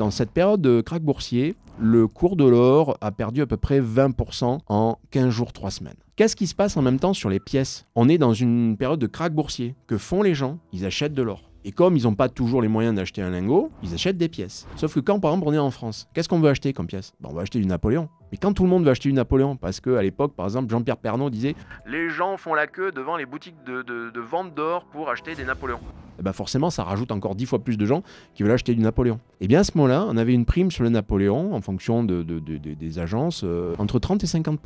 Dans cette période de krach boursier, le cours de l'or a perdu à peu près 20% en 15 jours, 3 semaines. Qu'est-ce qui se passe en même temps sur les pièces On est dans une période de krach boursier. Que font les gens Ils achètent de l'or. Et comme ils n'ont pas toujours les moyens d'acheter un lingot, ils achètent des pièces. Sauf que quand, par exemple, on est en France, qu'est-ce qu'on veut acheter comme pièce ben, On va acheter du Napoléon. Mais quand tout le monde veut acheter du Napoléon, parce qu'à l'époque, par exemple, Jean-Pierre Pernaud disait Les gens font la queue devant les boutiques de, vente d'or pour acheter des Napoléons. Et eh ben forcément, ça rajoute encore dix fois plus de gens qui veulent acheter du Napoléon. Et eh bien à ce moment-là, on avait une prime sur le Napoléon, en fonction des agences, euh, entre 30 et 50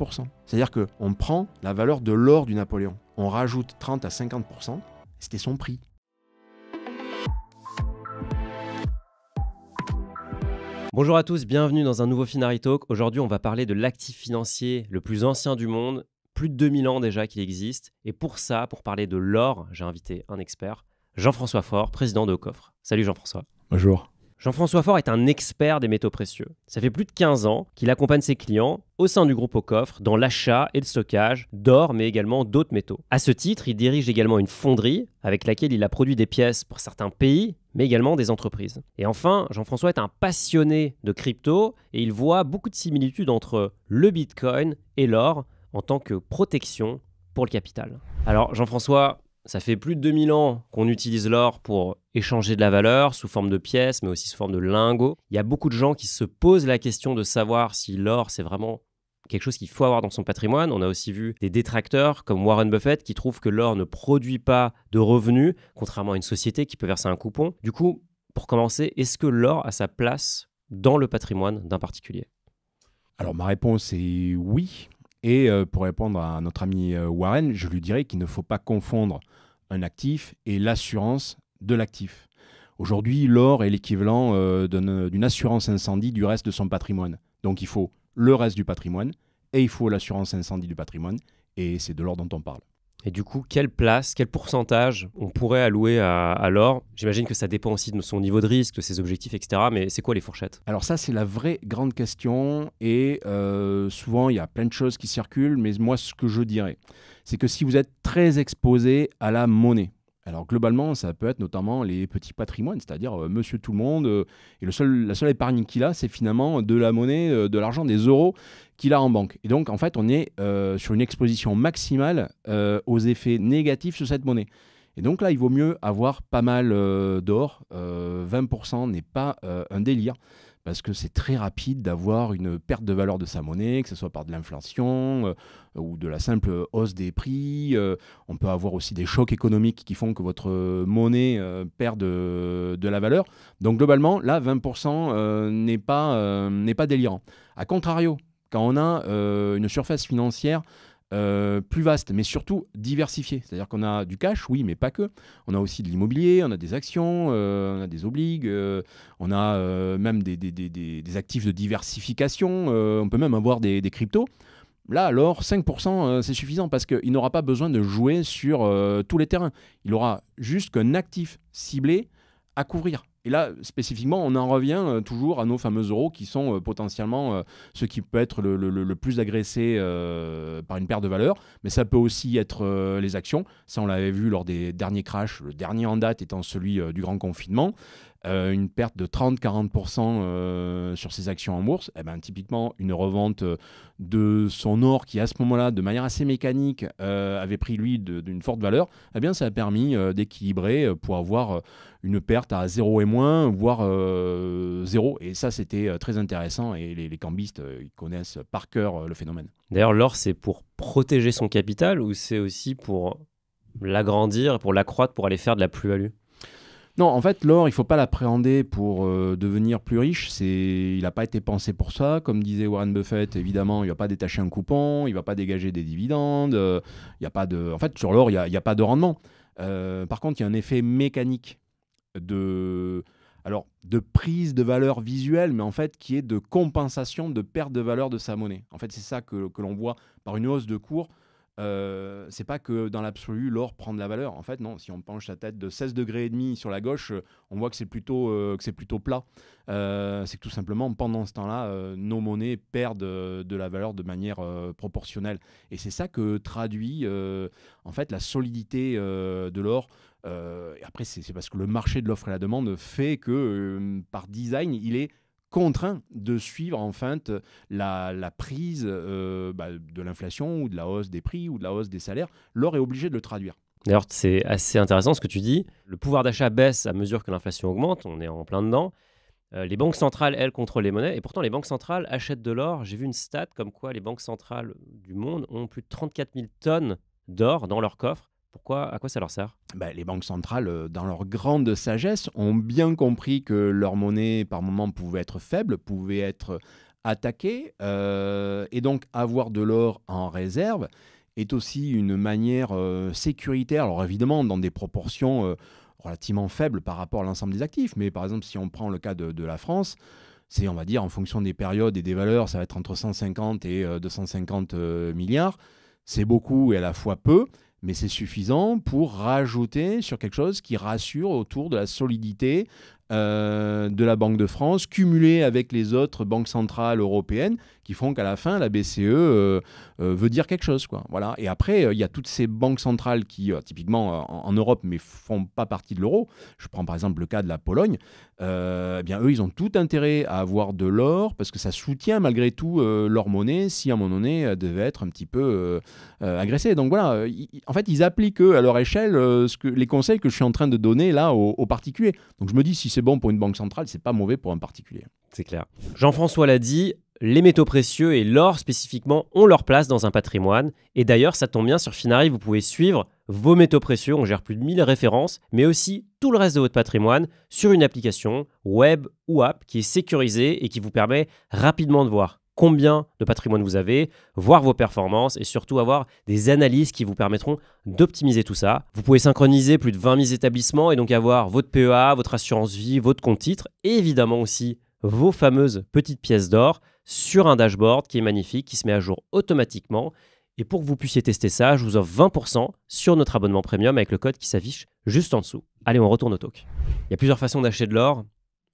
C'est-à-dire qu'on prend la valeur de l'or du Napoléon, on rajoute 30 à 50 c'était son prix. Bonjour à tous, bienvenue dans un nouveau Finari Talk. Aujourd'hui, on va parler de l'actif financier le plus ancien du monde, plus de 2000 ans déjà qu'il existe. Et pour ça, pour parler de l'or, j'ai invité un expert, Jean-François Faure, président de Coffre. Salut Jean-François. Bonjour. Jean-François Faure est un expert des métaux précieux. Ça fait plus de 15 ans qu'il accompagne ses clients au sein du groupe au coffre dans l'achat et le stockage d'or mais également d'autres métaux. À ce titre, il dirige également une fonderie avec laquelle il a produit des pièces pour certains pays mais également des entreprises. Et enfin, Jean-François est un passionné de crypto et il voit beaucoup de similitudes entre le Bitcoin et l'or en tant que protection pour le capital. Alors Jean-François, ça fait plus de 2000 ans qu'on utilise l'or pour échanger de la valeur sous forme de pièces, mais aussi sous forme de lingots. Il y a beaucoup de gens qui se posent la question de savoir si l'or, c'est vraiment quelque chose qu'il faut avoir dans son patrimoine. On a aussi vu des détracteurs comme Warren Buffett qui trouvent que l'or ne produit pas de revenus, contrairement à une société qui peut verser un coupon. Du coup, pour commencer, est-ce que l'or a sa place dans le patrimoine d'un particulier Alors ma réponse est oui. Et euh, pour répondre à notre ami euh, Warren, je lui dirais qu'il ne faut pas confondre un actif et l'assurance de l'actif. Aujourd'hui, l'or est l'équivalent euh, d'une assurance incendie du reste de son patrimoine. Donc il faut le reste du patrimoine, et il faut l'assurance incendie du patrimoine, et c'est de l'or dont on parle. Et du coup, quelle place, quel pourcentage on pourrait allouer à, l'or J'imagine que ça dépend aussi de son niveau de risque, de ses objectifs, etc. Mais c'est quoi les fourchettes Alors ça, c'est la vraie grande question. Et euh, souvent, il y a plein de choses qui circulent. Mais moi, ce que je dirais, c'est que si vous êtes très exposé à la monnaie, alors globalement, ça peut être notamment les petits patrimoines, c'est-à-dire euh, monsieur tout euh, le monde, et la seule épargne qu'il a, c'est finalement de la monnaie, euh, de l'argent, des euros qu'il a en banque. Et donc en fait, on est sur une exposition maximale aux effets négatifs sur cette monnaie. Et donc là, il vaut mieux avoir pas mal d'or. 20% n'est pas un délire parce que c'est très rapide d'avoir une perte de valeur de sa monnaie, que ce soit par de l'inflation euh, ou de la simple hausse des prix. Euh, on peut avoir aussi des chocs économiques qui font que votre monnaie euh, perd de, la valeur. Donc globalement, là, 20% n'est pas délirant. A contrario, quand on a une surface financière euh, plus vaste, mais surtout diversifié. C'est-à-dire qu'on a du cash, oui, mais pas que. On a aussi de l'immobilier, on a des actions, euh, on a des obligues, euh, on a même des, actifs de diversification, on peut même avoir des, cryptos. Là, alors, 5%, c'est suffisant parce qu'il n'aura pas besoin de jouer sur tous les terrains. Il aura juste qu'un actif ciblé à couvrir. Et là, spécifiquement, on en revient euh, toujours à nos fameux euros qui sont euh, potentiellement euh, ceux qui peut être le, plus agressé par une paire de valeur. mais ça peut aussi être les actions. Ça, on l'avait vu lors des derniers crashs, le dernier en date étant celui du grand confinement. Euh, une perte de 30-40% euh, sur ses actions en bourse, et eh ben, typiquement une revente euh, de son or qui à ce moment-là, de manière assez mécanique, avait pris lui d'une forte valeur, et eh bien, ça a permis d'équilibrer pour avoir une perte à zéro et moins, voire zéro. Et ça, c'était très intéressant et les, les cambistes ils connaissent par cœur le phénomène. D'ailleurs, l'or, c'est pour protéger son capital ou c'est aussi pour l'agrandir, pour l'accroître, pour aller faire de la plus-value non, en fait, l'or, il ne faut pas l'appréhender pour euh, devenir plus riche. C'est, il n'a pas été pensé pour ça. Comme disait Warren Buffett, évidemment, il va pas détacher un coupon, il va pas dégager des dividendes. Euh, il y a pas de, en fait, sur l'or, il n'y a, pas de rendement. Euh, par contre, il y a un effet mécanique de, alors, de prise de valeur visuelle, mais en fait, qui est de compensation de perte de valeur de sa monnaie. En fait, c'est ça que l'on voit par une hausse de cours. Euh, c'est pas que dans l'absolu l'or prend de la valeur. En fait, non. Si on penche sa tête de 16 degrés et demi sur la gauche, euh, on voit que c'est plutôt euh, que c'est plutôt plat. c'est que tout simplement pendant ce temps-là, nos monnaies perdent de la valeur de manière proportionnelle. Et c'est ça que traduit en fait la solidité de l'or. et après, c'est parce que le marché de l'offre et la demande fait que par design, il est contraint de suivre en la, prise euh, bah, de l'inflation ou de la hausse des prix ou de la hausse des salaires. L'or est obligé de le traduire. D'ailleurs, c'est assez intéressant ce que tu dis. Le pouvoir d'achat baisse à mesure que l'inflation augmente, on est en plein dedans. Euh, les banques centrales, elles, contrôlent les monnaies. Et pourtant, les banques centrales achètent de l'or. J'ai vu une stat comme quoi les banques centrales du monde ont plus de 34 000 tonnes d'or dans leur coffre. Pourquoi, à quoi ça leur sert bah, Les banques centrales, euh, dans leur grande sagesse, ont bien compris que leur monnaie, par moment, pouvait être faible, pouvait être euh, attaquée. Euh, et donc, avoir de l'or en réserve est aussi une manière sécuritaire. Alors, évidemment, dans des proportions relativement faibles par rapport à l'ensemble des actifs. Mais par exemple, si on prend le cas de, de la France, c'est, on va dire, en fonction des périodes et des valeurs, ça va être entre 150 et 250 milliards. C'est beaucoup et à la fois peu mais c'est suffisant pour rajouter sur quelque chose qui rassure autour de la solidité euh, de la Banque de France, cumulée avec les autres banques centrales européennes, qui font qu'à la fin, la BCE euh, euh, veut dire quelque chose. Quoi. Voilà. Et après, il y a toutes ces banques centrales qui, typiquement en, Europe, mais font pas partie de l'euro. Je prends par exemple le cas de la Pologne. Eh bien, eux, ils ont tout intérêt à avoir de l'or, parce que ça soutient malgré tout leur monnaie, si à un moment donné, elle devait être un petit peu agressée. Donc voilà, en fait, ils appliquent, à leur échelle, ce que, les conseils que je suis en train de donner là aux, particuliers. Donc je me dis, si c'est bon pour une banque centrale, c'est pas mauvais pour un particulier. C'est clair. Jean-François l'a dit, les métaux précieux et l'or spécifiquement ont leur place dans un patrimoine. Et d'ailleurs, ça tombe bien, sur Finari, vous pouvez suivre vos métaux précieux, on gère plus de 1000 références, mais aussi tout le reste de votre patrimoine sur une application, web ou app qui est sécurisée et qui vous permet rapidement de voir combien de patrimoine vous avez, voir vos performances et surtout avoir des analyses qui vous permettront d'optimiser tout ça. Vous pouvez synchroniser plus de 20 000 établissements et donc avoir votre PEA, votre assurance vie, votre compte titre et évidemment aussi vos fameuses petites pièces d'or sur un dashboard qui est magnifique, qui se met à jour automatiquement. Et pour que vous puissiez tester ça, je vous offre 20% sur notre abonnement premium avec le code qui s'affiche juste en dessous. Allez, on retourne au talk. Il y a plusieurs façons d'acheter de l'or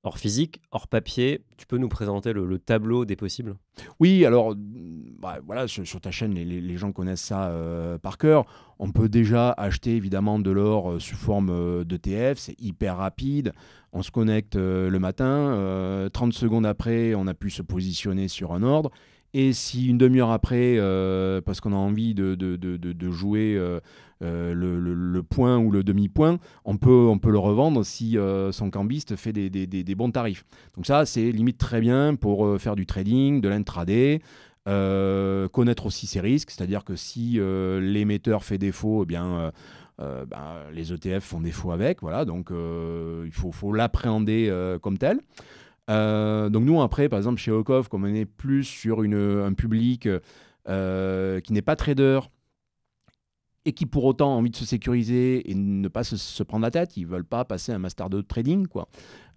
hors physique, hors papier. Tu peux nous présenter le, tableau des possibles Oui, alors bah, voilà, sur, ta chaîne, les, gens connaissent ça euh, par cœur. On peut déjà acheter évidemment de l'or euh, sous forme euh, de d'ETF, c'est hyper rapide. On se connecte le matin, 30 secondes après, on a pu se positionner sur un ordre. Et si une demi-heure après, euh, parce qu'on a envie de, de, de, jouer euh, euh, le, le, point ou le demi-point, on peut, on peut le revendre si son cambiste fait des, des, des, bons tarifs. Donc ça, c'est limite très bien pour faire du trading, de l'intraday. connaître aussi ses risques, c'est-à-dire que si l'émetteur fait défaut, eh bien, ben, les ETF font défaut avec, voilà, donc il faut, faut l'appréhender comme tel. Euh, donc nous, après, par exemple, chez Okov comme on est plus sur un public euh, qui n'est pas trader et qui pour autant a envie de se sécuriser et ne pas se, prendre la tête, ils ne veulent pas passer un master de trading. Quoi.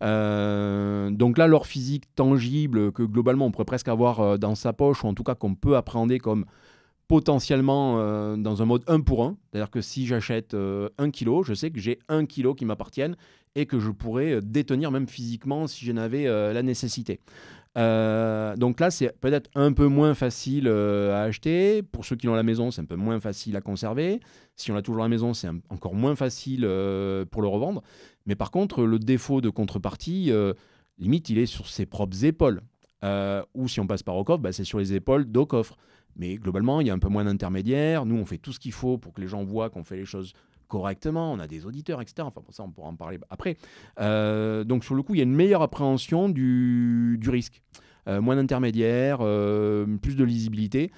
Euh, donc là, leur physique tangible que globalement on pourrait presque avoir dans sa poche, ou en tout cas qu'on peut appréhender comme potentiellement euh, dans un mode 1 pour 1. C'est-à-dire que si j'achète euh, un kilo, je sais que j'ai un kilo qui m'appartiennent et que je pourrais euh, détenir même physiquement si j'en avais la nécessité. donc là, c'est peut-être un peu moins facile à acheter. Pour ceux qui l'ont à la maison, c'est un peu moins facile à conserver. Si on l'a toujours à la maison, c'est encore moins facile pour le revendre. Mais par contre, le défaut de contrepartie, limite, il est sur ses propres épaules. ou si on passe par au bah, c'est sur les épaules coffre. Mais globalement, il y a un peu moins d'intermédiaires. Nous, on fait tout ce qu'il faut pour que les gens voient qu'on fait les choses correctement. On a des auditeurs, etc. Enfin, pour ça, on pourra en parler après. Euh, donc, sur le coup, il y a une meilleure appréhension du, risque. Euh, moins d'intermédiaires, euh, plus de lisibilité.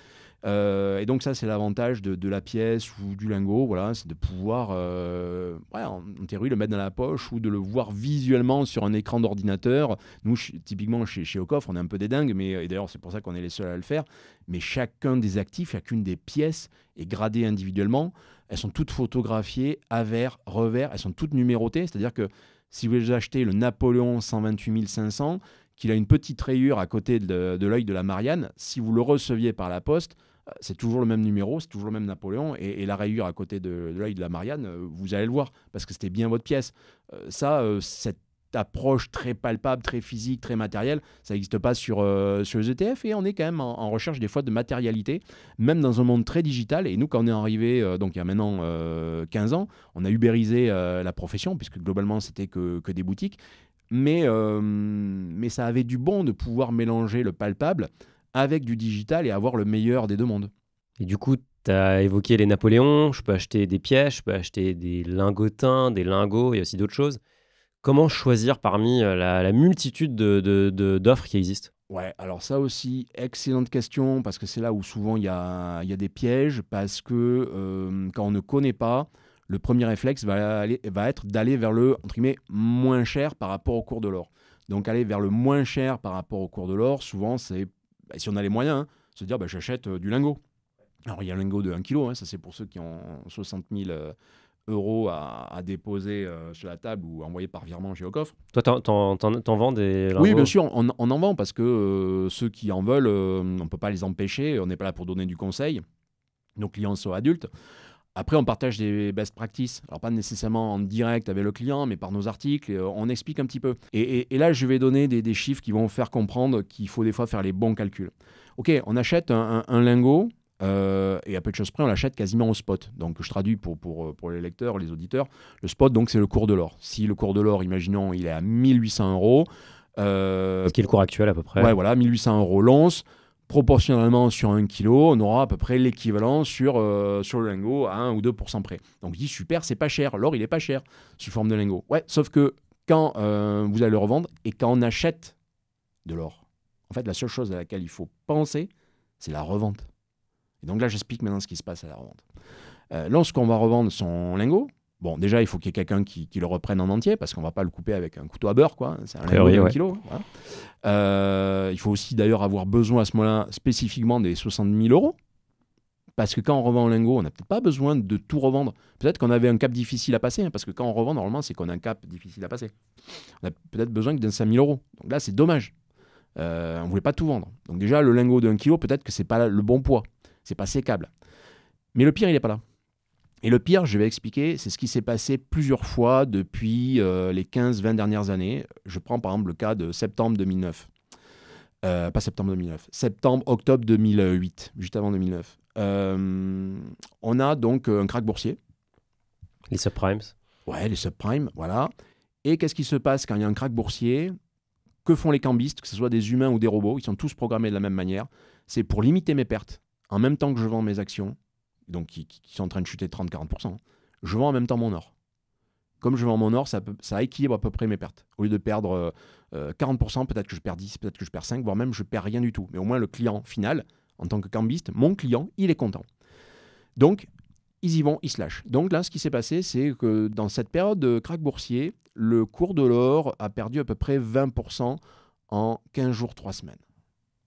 Euh, et donc ça, c'est l'avantage de, la pièce ou du lingot, voilà, c'est de pouvoir, euh, ouais, en, théorie, le mettre dans la poche ou de le voir visuellement sur un écran d'ordinateur. Nous, typiquement chez, chez on est un peu des dingues, mais et d'ailleurs c'est pour ça qu'on est les seuls à le faire. Mais chacun des actifs, chacune des pièces est gradée individuellement. Elles sont toutes photographiées, avers, revers, elles sont toutes numérotées, c'est-à-dire que si vous achetez le Napoléon 128500 500, qu'il a une petite rayure à côté de, de l'œil de la Marianne, si vous le receviez par la poste, c'est toujours le même numéro, c'est toujours le même Napoléon. Et, la rayure à côté de, l'œil de la Marianne, euh, vous allez le voir, parce que c'était bien votre pièce. Euh, ça, euh, cette approche très palpable, très physique, très matérielle, ça n'existe pas sur, sur les ETF. Et on est quand même en, recherche des fois de matérialité, même dans un monde très digital. Et nous, quand on est arrivé, donc il y a maintenant 15 ans, on a ubérisé la profession, puisque globalement, c'était que, que des boutiques. Mais, mais ça avait du bon de pouvoir mélanger le palpable avec du digital et avoir le meilleur des deux mondes. Et du coup, tu as évoqué les Napoléons, je peux acheter des pièges, je peux acheter des lingotins, des lingots, il y a aussi d'autres choses. Comment choisir parmi euh, la, multitude d'offres de, qui existent Ouais, alors ça aussi, excellente question, parce que c'est là où souvent il y a, des pièges, parce que euh, quand on ne connaît pas, le premier réflexe va, aller, va être d'aller vers le entre guillemets, moins cher par rapport au cours de l'or. Donc aller vers le moins cher par rapport au cours de l'or, souvent c'est bah, si on a les moyens, hein, se dire bah, j'achète euh, du lingot. Alors il y a un lingot de 1 kg, hein, ça c'est pour ceux qui ont 60 000 euh, euros à, déposer euh, sur la table ou envoyer par virement chez OCOF. Toi, t'en, t'en, vends des lingots Oui, bien sûr, on, en vend parce que ceux qui en veulent, on ne peut pas les empêcher, on n'est pas là pour donner du conseil. Nos clients sont adultes. Après, on partage des best practices. Alors, pas nécessairement en direct avec le client, mais par nos articles, euh, on explique un petit peu. Et, là, je vais donner des, chiffres qui vont faire comprendre qu'il faut des fois faire les bons calculs. OK, on achète un, lingot. Euh, et à peu de choses près, on l'achète quasiment au spot. Donc, je traduis pour, euh, pour, les lecteurs, les auditeurs. Le spot, donc, c'est le cours de l'or. Si le cours de l'or, imaginons, il est à 1800 euros. Euh, Ce qui est le cours actuel à peu près. Ouais, voilà, 1800 euros l'once proportionnellement sur un kilo, on aura à peu près l'équivalent sur, euh, sur le lingot à 1 ou 2% près. Donc je dis super, c'est pas cher. L'or, il est pas cher sous forme de lingot. Ouais, sauf que quand euh, vous allez le revendre et quand on achète de l'or, en fait, la seule chose à laquelle il faut penser, c'est la revente. Et donc là, j'explique maintenant ce qui se passe à la revente. Euh, lorsqu'on va revendre son lingot, Bon, déjà, il faut qu'il y ait quelqu'un qui, le reprenne en entier, parce qu'on ne va pas le couper avec un couteau à beurre, quoi. C'est un, lingot de kilo. Euh, il faut aussi d'ailleurs avoir besoin à ce moment-là spécifiquement des 60 000 euros. Parce que quand on revend en lingot, on n'a peut-être pas besoin de tout revendre. Peut-être qu'on avait un cap difficile à passer, hein, parce que quand on revend, normalement, c'est qu'on a un cap difficile à passer. On a peut-être besoin que d'un 5 000 euros. Donc là, c'est dommage. On euh, on voulait pas tout vendre. Donc déjà, le lingot de 1 kg, peut-être que c'est pas le bon poids. C'est pas sécable. Mais le pire, il n'est pas là. Et le pire, je vais expliquer, c'est ce qui s'est passé plusieurs fois depuis euh, les 15-20 dernières années. Je prends par exemple le cas de septembre 2009. Euh, pas septembre 2009, septembre, octobre 2008, juste avant 2009. Euh, on a donc un crack boursier. Les subprimes. Ouais, les subprimes, voilà. Et qu'est-ce qui se passe quand il y a un crack boursier Que font les cambistes, que ce soit des humains ou des robots Ils sont tous programmés de la même manière. C'est pour limiter mes pertes, en même temps que je vends mes actions, donc qui, sont en train de chuter 30-40%, hein, je vends en même temps mon or. Comme je vends mon or, ça, équilibre à peu près mes pertes. Au lieu de perdre 40%, euh, euh, peut-être que je perds 10, peut-être que je perds 5, voire même je perds rien du tout. Mais au moins le client final, en tant que cambiste, mon client, il est content. Donc, ils y vont, ils se lâchent. Donc là, ce qui s'est passé, c'est que dans cette période de crack boursier, le cours de l'or a perdu à peu près 20% en 15 jours, 3 semaines.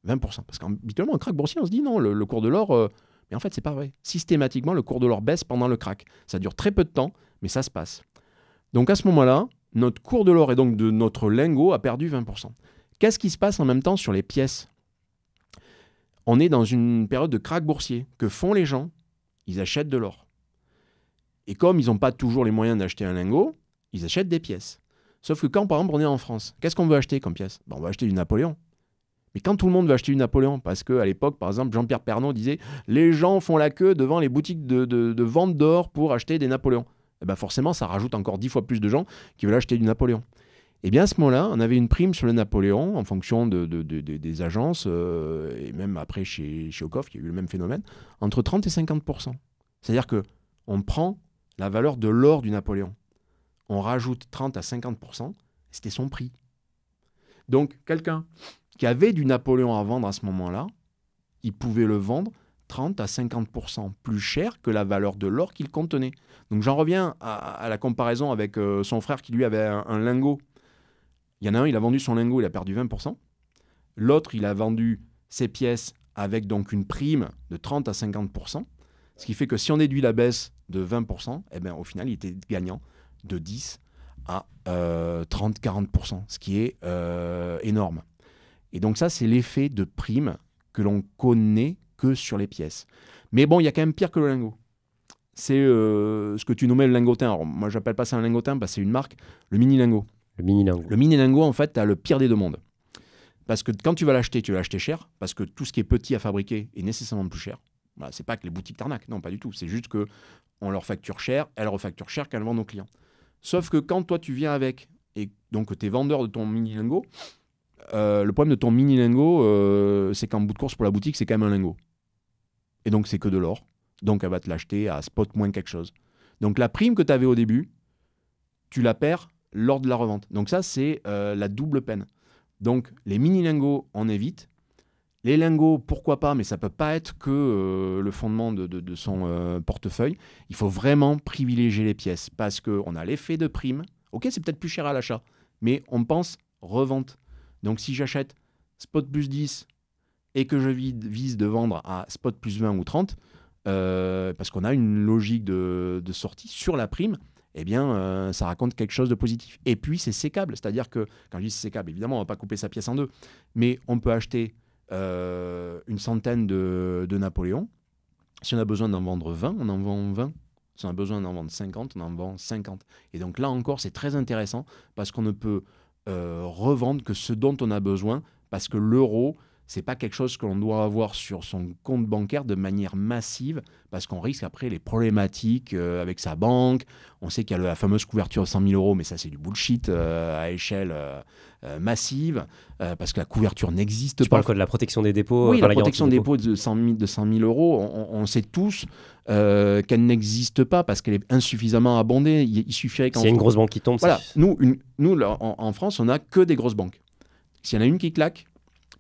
20%. Parce qu'habituellement, en crack boursier, on se dit non, le, cours de l'or, euh, mais en fait, c'est pas vrai. Systématiquement, le cours de l'or baisse pendant le crack. Ça dure très peu de temps, mais ça se passe. Donc à ce moment-là, notre cours de l'or et donc de notre lingot a perdu 20%. Qu'est-ce qui se passe en même temps sur les pièces On est dans une période de crack boursier. Que font les gens Ils achètent de l'or. Et comme ils n'ont pas toujours les moyens d'acheter un lingot, ils achètent des pièces. Sauf que quand, par exemple, on est en France, qu'est-ce qu'on veut acheter comme pièce ben, On va acheter du Napoléon. Mais quand tout le monde veut acheter du Napoléon, parce qu'à l'époque, par exemple, Jean-Pierre Pernaud disait les gens font la queue devant les boutiques de, vente d'or pour acheter des Napoléons. Et eh ben forcément, ça rajoute encore dix fois plus de gens qui veulent acheter du Napoléon. Et eh bien à ce moment-là, on avait une prime sur le Napoléon en fonction des agences, euh, et même après chez, chez il y a eu le même phénomène, entre 30 et 50 C'est-à-dire que on prend la valeur de l'or du Napoléon, on rajoute 30 à 50 c'était son prix. Donc quelqu'un qui avait du Napoléon à vendre à ce moment-là, il pouvait le vendre 30 à 50% plus cher que la valeur de l'or qu'il contenait. Donc j'en reviens à, la comparaison avec euh, son frère qui lui avait un, lingot. Il y en a un, il a vendu son lingot, il a perdu 20%. L'autre, il a vendu ses pièces avec donc une prime de 30 à 50%. Ce qui fait que si on déduit la baisse de 20%, eh bien, au final, il était gagnant de 10 à 30-40%, euh, ce qui est euh, énorme. Et donc ça, c'est l'effet de prime que l'on connaît que sur les pièces. Mais bon, il y a quand même pire que le lingot. C'est euh, ce que tu nommais le lingotin. Alors, moi, j'appelle pas ça un lingotin, que c'est une marque, le mini lingot. Le mini lingot. Le mini lingot, en fait, tu as le pire des deux mondes. Parce que quand tu vas l'acheter, tu l'achètes cher, parce que tout ce qui est petit à fabriquer est nécessairement plus cher. Bah, ce n'est pas que les boutiques t'arnaquent, non, pas du tout. C'est juste que on leur facture cher, elles refacturent cher qu'elles vendent aux clients. Sauf que quand toi tu viens avec, et donc tes vendeurs de ton mini lingot, euh, le problème de ton mini lingot, euh, c'est qu'en bout de course pour la boutique, c'est quand même un lingot. Et donc, c'est que de l'or. Donc, elle va te l'acheter à spot moins quelque chose. Donc, la prime que tu avais au début, tu la perds lors de la revente. Donc, ça, c'est euh, la double peine. Donc, les mini lingots, on évite. Les lingots, pourquoi pas, mais ça peut pas être que le fondement de, de son portefeuille. Il faut vraiment privilégier les pièces parce qu'on a l'effet de prime. Ok, c'est peut-être plus cher à l'achat, mais on pense revente. Donc si j'achète spot plus 10 et que je vise de vendre à spot plus 20 ou 30, euh, parce qu'on a une logique de, sortie sur la prime, eh bien, euh, ça raconte quelque chose de positif. Et puis, c'est sécable, c'est-à-dire que, quand je dis sécable, évidemment, on ne va pas couper sa pièce en deux, mais on peut acheter euh, une centaine de, de Napoléon. Si on a besoin d'en vendre 20, on en vend 20. Si on a besoin d'en vendre 50, on en vend 50. Et donc là encore, c'est très intéressant parce qu'on ne peut euh, revendre que ce dont on a besoin, parce que l'euro n'est pas quelque chose que l'on doit avoir sur son compte bancaire de manière massive parce qu'on risque après les problématiques euh, avec sa banque. On sait qu'il y a la fameuse couverture de 100 000 euros, mais ça c'est du bullshit euh, à échelle euh, massive parce que la couverture n'existe pas. Parles de la protection des dépôts. la, protection des dépôts de 100 000, de euros, on, sait tous qu'elle n'existe pas parce qu'elle est insuffisamment abondée. Il, il suffirait y a une grosse banque qui tombe. Voilà, nous, une, nous en, en France, on n'a que des grosses banques. S'il y en a une qui claque,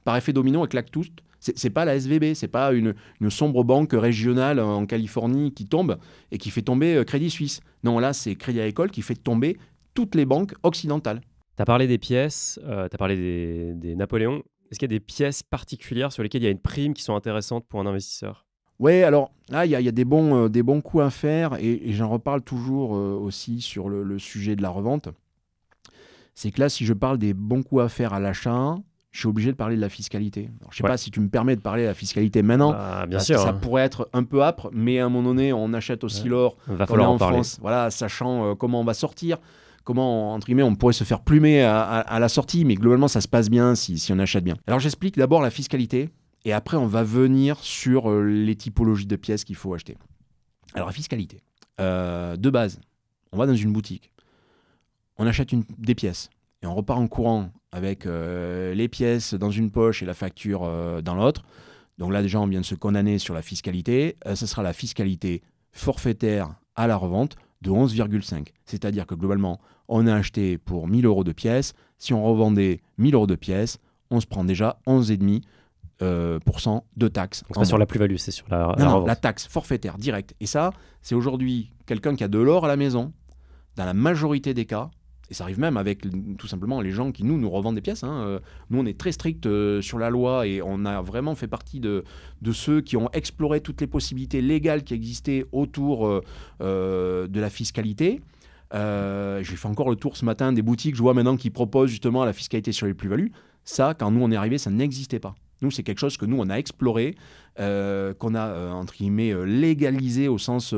par effet domino, avec claquent Ce C'est pas la SVB, ce n'est pas une, sombre banque régionale en Californie qui tombe et qui fait tomber euh, Crédit Suisse. Non, là, c'est Crédit Agricole qui fait tomber toutes les banques occidentales. Tu as parlé des pièces, euh, tu as parlé des, Napoléons. Est-ce qu'il y a des pièces particulières sur lesquelles il y a une prime qui sont intéressantes pour un investisseur oui, alors là, il y, a des bons, euh, des bons coups à faire et, j'en reparle toujours aussi sur le, le, sujet de la revente. C'est que là, si je parle des bons coups à faire à l'achat, je suis obligé de parler de la fiscalité. je ne sais pas si tu me permets de parler de la fiscalité maintenant. Bah, bien sûr. Ça hein. pourrait être un peu âpre, mais à un moment donné, on achète aussi l'or. Va falloir en, en France, voilà, sachant euh, comment on va sortir. Comment, entre guillemets, on pourrait se faire plumer à, la sortie, mais globalement, ça se passe bien si, on achète bien. Alors, j'explique d'abord la fiscalité, et après, on va venir sur euh, les typologies de pièces qu'il faut acheter. Alors, la fiscalité. Euh, de base, on va dans une boutique, on achète une, des pièces, et on repart en courant avec euh, les pièces dans une poche et la facture euh, dans l'autre. Donc là, déjà, on vient de se condamner sur la fiscalité. Euh, ce sera la fiscalité forfaitaire à la revente de 11,5. C'est-à-dire que globalement, on a acheté pour 1000 euros de pièces. Si on revendait 1000 euros de pièces, on se prend déjà 11,5% de taxes. C'est pas sur la plus-value, c'est sur la, la taxe forfaitaire directe. Et ça, c'est aujourd'hui quelqu'un qui a de l'or à la maison. Dans la majorité des cas, et ça arrive même avec tout simplement les gens qui nous nous revendent des pièces. Hein. Euh, nous, on est très strict euh, sur la loi et on a vraiment fait partie de, ceux qui ont exploré toutes les possibilités légales qui existaient autour euh, de la fiscalité. J'ai fait encore le tour ce matin des boutiques. Je vois maintenant qu'ils proposent justement la fiscalité sur les plus-values. Ça, quand nous on est arrivé, ça n'existait pas. Nous, c'est quelque chose que nous, on a exploré, qu'on a, entre guillemets, légalisé au sens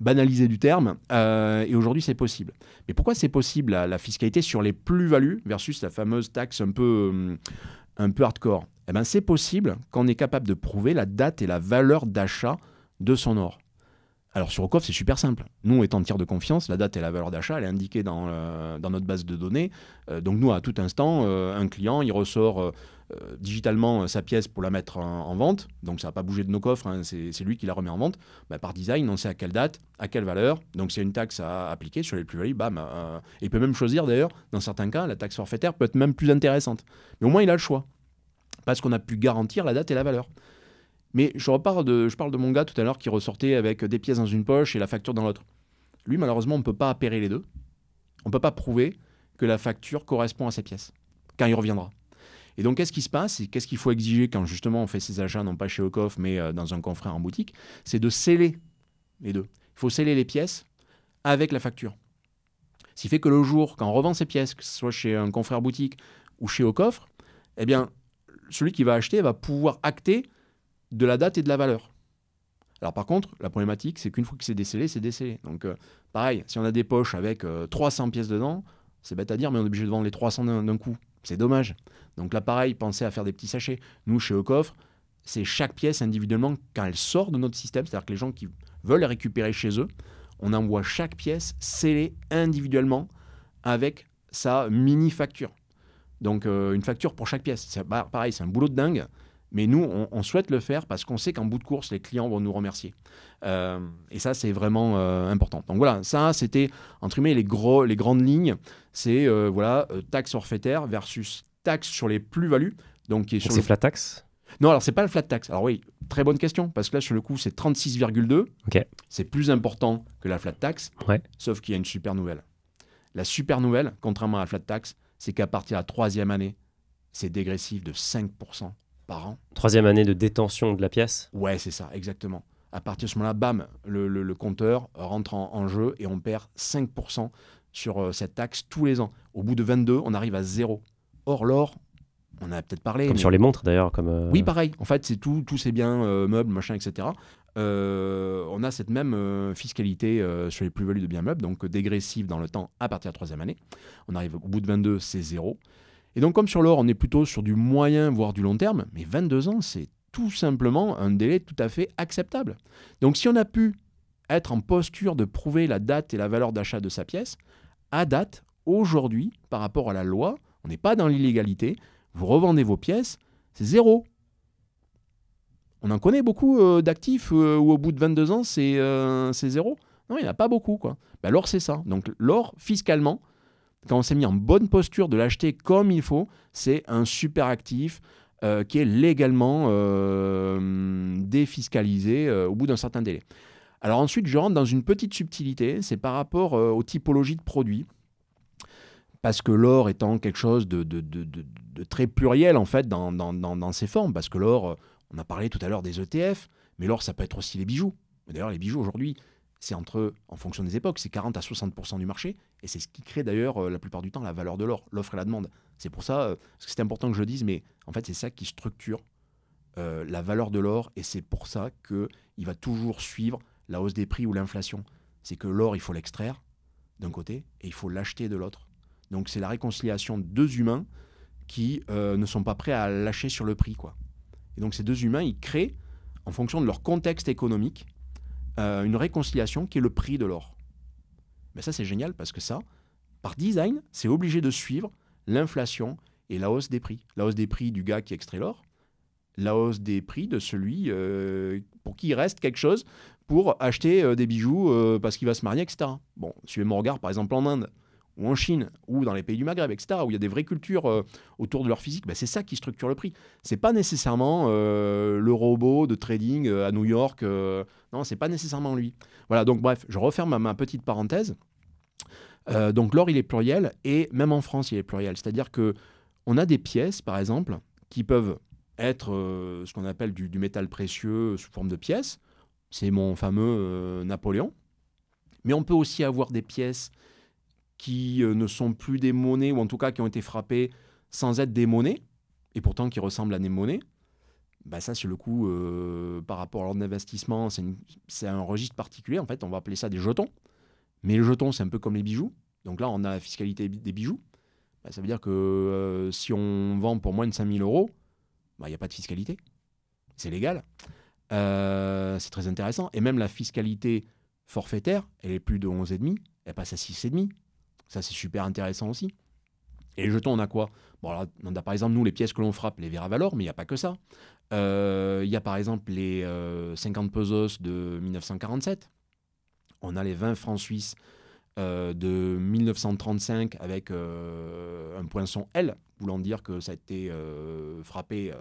banalisé du terme. Euh, et aujourd'hui, c'est possible. Mais pourquoi c'est possible la, fiscalité sur les plus-values versus la fameuse taxe un peu, euh, un peu hardcore eh ben, C'est possible quand on est capable de prouver la date et la valeur d'achat de son or. Alors sur OCOF, c'est super simple. Nous, étant tiers de confiance, la date et la valeur d'achat, elle est indiquée dans, euh, notre base de données. Euh, donc nous, à tout instant, euh, un client, il ressort digitalement sa pièce pour la mettre en, vente. Donc ça n'a pas bougé de nos coffres, hein. c'est lui qui la remet en vente. Bah, par design, on sait à quelle date, à quelle valeur. Donc s'il y a une taxe à appliquer sur les plus-values, il peut même choisir d'ailleurs, dans certains cas, la taxe forfaitaire peut être même plus intéressante. Mais au moins, il a le choix. Parce qu'on a pu garantir la date et la valeur. Mais je, repars de, je parle de mon gars tout à l'heure qui ressortait avec des pièces dans une poche et la facture dans l'autre. Lui, malheureusement, on ne peut pas appairer les deux. On ne peut pas prouver que la facture correspond à ces pièces, quand il reviendra. Et donc, qu'est-ce qui se passe et qu'est-ce qu'il faut exiger quand justement on fait ses achats, non pas chez Ocoff, mais euh, dans un confrère en boutique C'est de sceller les deux. Il faut sceller les pièces avec la facture. Ce fait que le jour, quand on revend ses pièces, que ce soit chez un confrère boutique ou chez OCOF, eh bien, celui qui va acheter va pouvoir acter de la date et de la valeur. Alors par contre, la problématique, c'est qu'une fois que c'est décelé, c'est décelé. Donc euh, pareil, si on a des poches avec 300 euh, pièces dedans, c'est bête à dire, mais on est obligé de vendre les 300 d'un coup. C'est dommage. Donc là, pareil, pensez à faire des petits sachets. Nous, chez Ecoffre, c'est chaque pièce individuellement quand elle sort de notre système, c'est-à-dire que les gens qui veulent la récupérer chez eux, on envoie chaque pièce scellée individuellement avec sa mini facture. Donc euh, une facture pour chaque pièce. Bah, pareil, c'est un boulot de dingue. Mais nous, on, souhaite le faire parce qu'on sait qu'en bout de course, les clients vont nous remercier. Euh, et ça, c'est vraiment euh, important. Donc voilà, ça, c'était, entre guillemets, les, gros, les grandes lignes. C'est, euh, voilà, taxe forfaitaire versus taxe sur les plus-values. Donc, qui flat tax non, alors c'est pas le flat tax. Alors oui, très bonne question, parce que là, sur le coup, c'est 36,2. C'est plus important que la flat tax, ouais. sauf qu'il y a une super nouvelle. La super nouvelle, contrairement à la flat tax, c'est qu'à partir de la troisième année, c'est dégressif de 5% Troisième année de détention de la pièce Ouais, c'est ça, exactement. À partir de ce moment-là, bam, le, compteur rentre en, jeu et on perd 5% sur euh, cette taxe tous les ans. Au bout de 22, on arrive à zéro. Or, l'or, on a peut-être parlé. Comme sur les montres d'ailleurs. comme. Euh, oui, pareil. En fait, c'est tout, tous ces biens, euh, meubles, machin, etc. on a cette même fiscalité sur les plus-values de biens meubles, donc dégressive dans le temps à partir de la troisième année. On arrive au bout de 22, c'est zéro. Et donc comme sur l'or, on est plutôt sur du moyen, voire du long terme, mais 22 ans, c'est tout simplement un délai tout à fait acceptable. Donc si on a pu être en posture de prouver la date et la valeur d'achat de sa pièce, à date, aujourd'hui, par rapport à la loi, on n'est pas dans l'illégalité, vous revendez vos pièces, c'est zéro. On en connaît beaucoup euh, d'actifs euh, où au bout de 22 ans, euh, c'est zéro. Non, il n'y en a pas beaucoup. quoi. Ben, l'or, c'est ça. Donc l'or, fiscalement, quand on s'est mis en bonne posture de l'acheter comme il faut, c'est un super actif euh, qui est légalement euh, défiscalisé euh, au bout d'un certain délai. Alors ensuite, je rentre dans une petite subtilité, c'est par rapport aux typologies de produits. Parce que l'or étant quelque chose de, très pluriel en fait dans, dans ses formes, parce que l'or, on a parlé tout à l'heure des ETF, mais l'or ça peut être aussi les bijoux. D'ailleurs les bijoux aujourd'hui, c'est entre, en fonction des époques, c'est 40 à 60 du marché, et c'est ce qui crée d'ailleurs euh, la plupart du temps la valeur de l'or, l'offre et la demande. C'est pour ça, euh, que c'est important que je dise, mais en fait c'est ça qui structure euh, la valeur de l'or, et c'est pour ça qu'il va toujours suivre la hausse des prix ou l'inflation. C'est que l'or, il faut l'extraire d'un côté, et il faut l'acheter de l'autre. Donc c'est la réconciliation de deux humains qui ne sont pas prêts à lâcher sur le prix, quoi. Et donc ces deux humains, ils créent, en fonction de leur contexte économique, euh, une réconciliation qui est le prix de l'or. Mais ça, c'est génial parce que ça, par design, c'est obligé de suivre l'inflation et la hausse des prix. La hausse des prix du gars qui extrait l'or, la hausse des prix de celui euh, pour qui il reste quelque chose pour acheter euh, des bijoux parce qu'il va se marier, etc. Bon, suivez mon regard, par exemple, en Inde ou en Chine, ou dans les pays du Maghreb, etc., où il y a des vraies cultures euh, autour de leur physique, bah, c'est ça qui structure le prix. C'est pas nécessairement euh, le robot de trading euh, à New York. non, c'est pas nécessairement lui. Voilà, donc bref, je referme ma, petite parenthèse. donc l'or, il est pluriel, et même en France, il est pluriel. C'est-à-dire que on a des pièces, par exemple, qui peuvent être ce qu'on appelle du, du, métal précieux sous forme de pièces. C'est mon fameux Napoléon. Mais on peut aussi avoir des pièces qui euh, ne sont plus des monnaies, ou en tout cas qui ont été frappées sans être des monnaies, et pourtant qui ressemblent à des monnaies, bah, ça, sur le coup, euh, par rapport à l'ordre d'investissement, c'est un registre particulier. En fait, on va appeler ça des jetons. Mais les jetons, c'est un peu comme les bijoux. Donc là, on a la fiscalité des bijoux. Bah, ça veut dire que euh, si on vend pour moins de 5000 euros, bah, il n'y a pas de fiscalité. C'est légal. c'est très intéressant. Et même la fiscalité forfaitaire, elle est plus de 11,5. Elle passe à 6,5. Ça, c'est super intéressant aussi. Et les jetons, on a quoi Bon, on a par exemple, nous, les pièces que l'on frappe, les verres à mais il n'y a pas que ça. Euh, il y a par exemple les 50 euh, pesos de 1947. On a les 20 francs suisses euh, de 1935 avec un poinçon L, voulant dire que ça a été frappé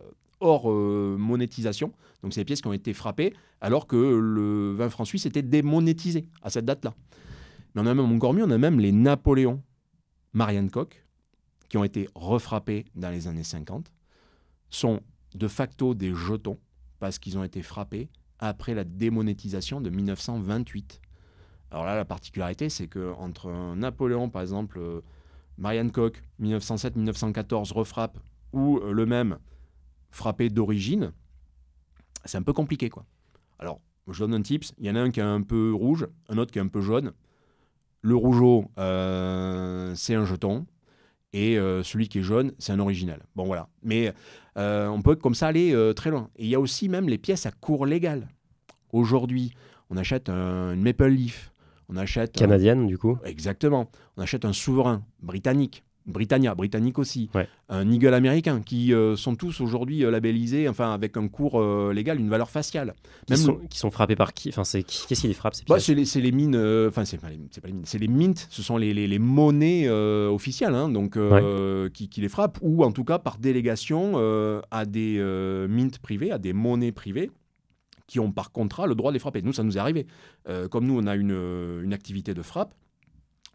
hors monétisation. Donc, c'est les pièces qui ont été frappées alors que le 20 francs Suisses était démonétisé à cette date-là. Mais on a même encore mieux, on a même les Napoléons, Marianne Koch, qui ont été refrappés dans les années 50, sont de facto des jetons parce qu'ils ont été frappés après la démonétisation de 1928. Alors là, la particularité, c'est que entre Napoléon, par exemple, euh, Marianne Koch, 1907-1914, refrappe, ou euh, le même frappé d'origine, c'est un peu compliqué, quoi. Alors, je donne un tips, il y en a un qui est un peu rouge, un autre qui est un peu jaune, le rougeau, euh, c'est un jeton. Et euh, celui qui est jaune, c'est un original. Bon, voilà. Mais euh, on peut comme ça aller très loin. Et il y a aussi même les pièces à cours légal. Aujourd'hui, on achète un, une Maple Leaf. On achète. Canadienne, du coup Exactement. On achète un souverain britannique. Britannia, britannique aussi, un eagle américain, qui euh, sont tous aujourd'hui euh, labellisés, enfin avec un cours euh, légal, une valeur faciale. Même qui, sont, frappés par qui Enfin, qu'est-ce qui les frappe bah, C'est les, mines, enfin c'est pas, les, mines, c'est les mints, ce sont les, monnaies officielles, hein, donc qui, les frappent, ou en tout cas par délégation à des mintes privées, à des monnaies privées qui ont par contrat le droit de les frapper. Nous, ça nous est arrivé. comme nous, on a une, une activité de frappe,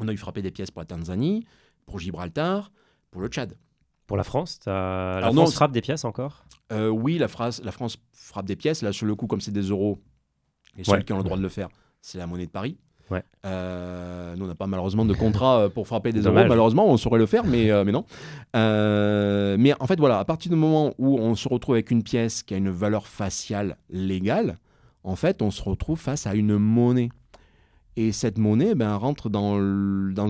on a eu frappé des pièces pour la Tanzanie, pour Gibraltar, pour le Tchad. Pour la France, la Alors France non, frappe des pièces encore euh, Oui, la, France, la France frappe des pièces. Là, sur le coup, comme c'est des euros, les seuls qui ont le droit de le faire, c'est la monnaie de Paris. Ouais. Euh, nous, on n'a pas malheureusement de contrat euh, pour frapper des euros. Malheureusement, on saurait le faire, mais, mais non. mais en fait, voilà, à partir du moment où on se retrouve avec une pièce qui a une valeur faciale légale, en fait, on se retrouve face à une monnaie. Et cette monnaie ben, rentre dans,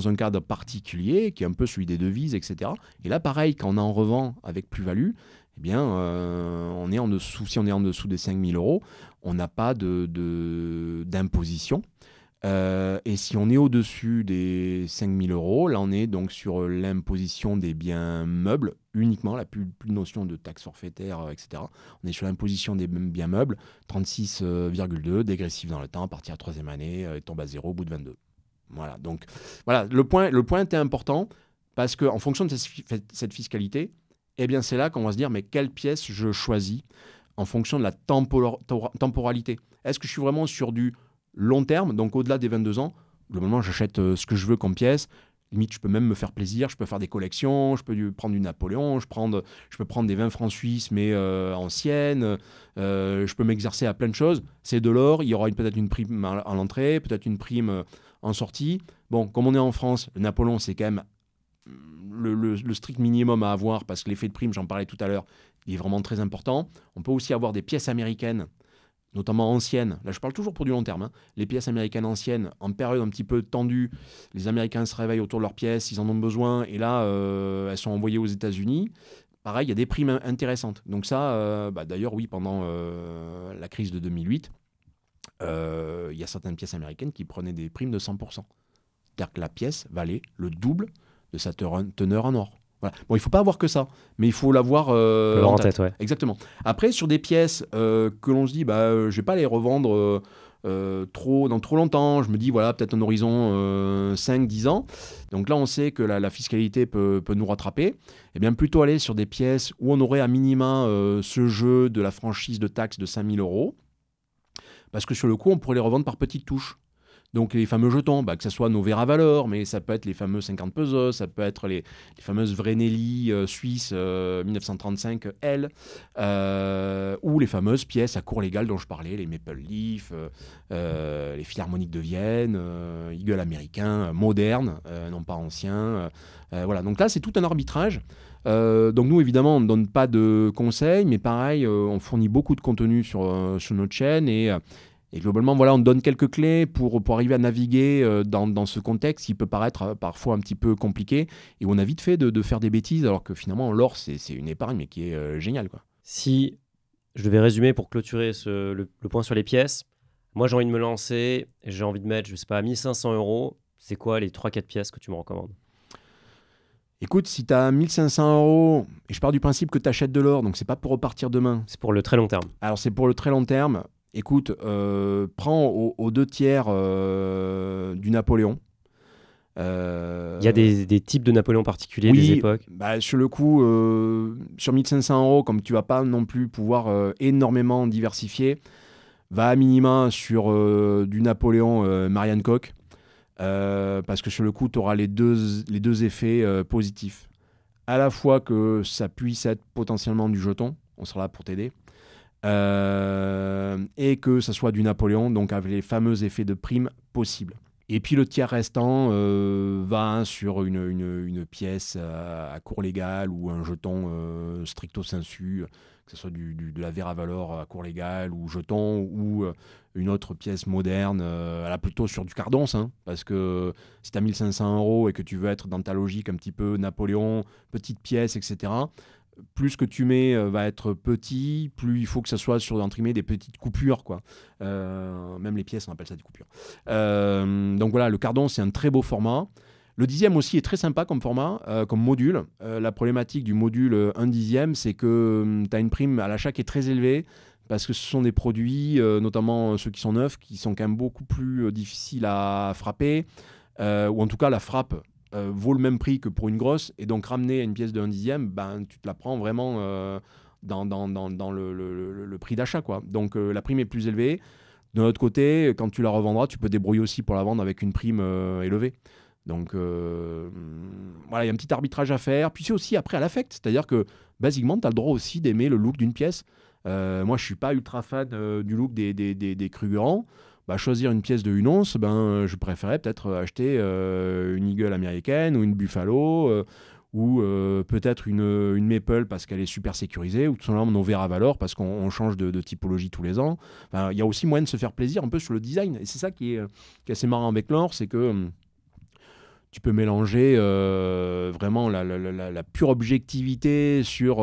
un cadre particulier qui est un peu celui des devises, etc. Et là, pareil, quand on en revend avec plus-value, eh bien, euh, on est en dessous, si on est en dessous des 5000 euros, on n'a pas d'imposition. De, d'imposition. Euh, et si on est au-dessus des 5000 euros, là on est donc sur euh, l'imposition des biens meubles uniquement, la plus, plus de notion de taxe forfaitaire, euh, etc. On est sur l'imposition des biens meubles, 36,2, euh, dégressif dans le temps, à partir de la troisième année, et euh, tombe à zéro au bout de 22. Voilà, donc voilà, le point, le point était important, parce qu'en fonction de cette fiscalité, eh bien c'est là qu'on va se dire, mais quelle pièce je choisis en fonction de la temporalité Est-ce que je suis vraiment sur du long terme, donc au-delà des 22 ans Globalement, j'achète ce que je veux comme pièce, je peux même me faire plaisir, je peux faire des collections, je peux prendre du Napoléon, je, prendre, je peux prendre des vins francs suisses, mais euh, anciennes, euh, je peux m'exercer à plein de choses. C'est de l'or, il y aura peut-être une prime à, l'entrée, peut-être une prime euh, en sortie. Bon, comme on est en France, le Napoléon, c'est quand même mm, le, le, strict minimum à avoir, parce que l'effet de prime, j'en parlais tout à l'heure, il est vraiment très important. On peut aussi avoir des pièces américaines notamment anciennes, là je parle toujours pour du long terme, hein. les pièces américaines anciennes, en période un petit peu tendue, les Américains se réveillent autour de leurs pièces, ils en ont besoin, et là, euh, elles sont envoyées aux États-Unis. Pareil, il y a des primes intéressantes. Donc ça, euh, bah, d'ailleurs, oui, pendant euh, la crise de 2008, il y a certaines pièces américaines qui prenaient des primes de 100%. C'est-à-dire que la pièce valait le double de sa teneur en or. Bon, il faut pas avoir que ça, mais il faut l'avoir euh, en, tête. Exactement. Après, sur des pièces euh, que l'on se dit, bah, euh, je vais pas les revendre trop dans trop longtemps, je me dis, voilà, peut-être un horizon 5-10 ans. Donc là, on sait que la, fiscalité peut, nous rattraper. Et eh bien, plutôt aller sur des pièces où on aurait à minima ce jeu de la franchise de taxes de 5000 euros. Parce que sur le coup, on pourrait les revendre par petites touches. Donc les fameux jetons, bah, que ce soit nos à Valor, mais ça peut être les fameux 50 pesos, ça peut être les, fameuses Vrenelli euh, Suisse 1935 euh, L, euh, ou les fameuses pièces à cours légal dont je parlais, les Maple Leaf, les Philharmoniques de Vienne, Eagle américain, moderne, non pas ancien. voilà, donc là c'est tout un arbitrage. donc nous, évidemment, on ne donne pas de conseils, mais pareil, on fournit beaucoup de contenu sur, sur notre chaîne et, et globalement, voilà, on donne quelques clés pour, pour arriver à naviguer euh, dans, ce contexte qui peut paraître euh, parfois un petit peu compliqué et on a vite fait de, faire des bêtises alors que finalement, l'or, c'est une épargne mais qui est euh, géniale. Quoi. Si je devais résumer pour clôturer le, point sur les pièces, moi j'ai envie de me lancer, j'ai envie de mettre, je ne sais pas, 1500 euros. C'est quoi les 3-4 pièces que tu me recommandes Écoute, si tu as 1500 euros, et je pars du principe que tu achètes de l'or, donc c'est pas pour repartir demain. C'est pour le très long terme. Alors c'est pour le très long terme écoute, euh, prends aux deux tiers euh, du Napoléon. Euh, Il y a des, types de Napoléon particuliers, des époques bah, Sur le coup, sur 1500 euros, comme tu vas pas non plus pouvoir énormément diversifier, va à minima sur du Napoléon Marianne Koch, parce que sur le coup, tu auras les deux, les deux effets positifs. À la fois que ça puisse être potentiellement du jeton, on sera là pour t'aider, euh, et que ça soit du Napoléon, donc avec les fameux effets de prime possibles. Et puis le tiers restant euh, va sur une, pièce à, cours légal ou un jeton euh, stricto sensu, que ce soit de la vera Valor valeur à cours légal ou jeton ou une autre pièce moderne, là plutôt sur du cardonce, hein, parce que si tu as 1500 euros et que tu veux être dans ta logique un petit peu Napoléon, petite pièce, etc., plus que tu mets euh, va être petit, plus il faut que ça soit sur des petites coupures. Quoi. Euh, même les pièces, on appelle ça des coupures. Euh, donc voilà, le cardon, c'est un très beau format. Le dixième aussi est très sympa comme format, comme module. la problématique du module 1 dixième, c'est que hum, tu as une prime à l'achat qui est très élevée parce que ce sont des produits, notamment ceux qui sont neufs, qui sont quand même beaucoup plus difficiles à frapper, ou en tout cas la frappe euh, vaut le même prix que pour une grosse. Et donc ramener une pièce de 1 dixième, ben, tu te la prends vraiment euh, dans, le, prix d'achat. quoi. Donc euh, la prime est plus élevée. De l'autre côté, quand tu la revendras, tu peux débrouiller aussi pour la vendre avec une prime élevée. Donc mm, voilà, il y a un petit arbitrage à faire. Puis c'est aussi après à l'affect, c'est-à-dire que basiquement, tu as le droit aussi d'aimer le look d'une pièce. moi, je suis pas ultra fan du look des, des, bah, choisir une pièce de une once, ben, euh, je préférais peut-être euh, acheter euh, une Eagle américaine ou une Buffalo ou peut-être une, Maple parce qu'elle est super sécurisée ou tout simplement non verra valeur parce qu'on change de, typologie tous les ans. Il y a aussi moyen de se faire plaisir un peu sur le design et c'est ça qui est, assez marrant avec l'or, c'est que hum, tu peux mélanger vraiment la, pure objectivité sur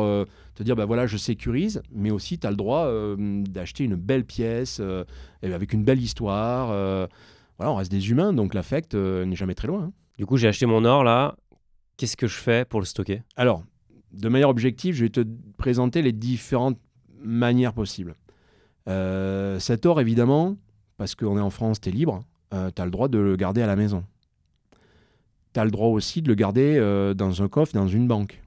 te dire, bah voilà, je sécurise, mais aussi tu as le droit euh, d'acheter une belle pièce euh, avec une belle histoire. Euh, voilà, on reste des humains, donc l'affect n'est jamais très loin. Hein. Du coup, j'ai acheté mon or là. Qu'est-ce que je fais pour le stocker Alors, de manière objective, je vais te présenter les différentes manières possibles. cet or, évidemment, parce qu'on est en France, tu es libre, tu as le droit de le garder à la maison. Tu as le droit aussi de le garder dans un coffre, dans une banque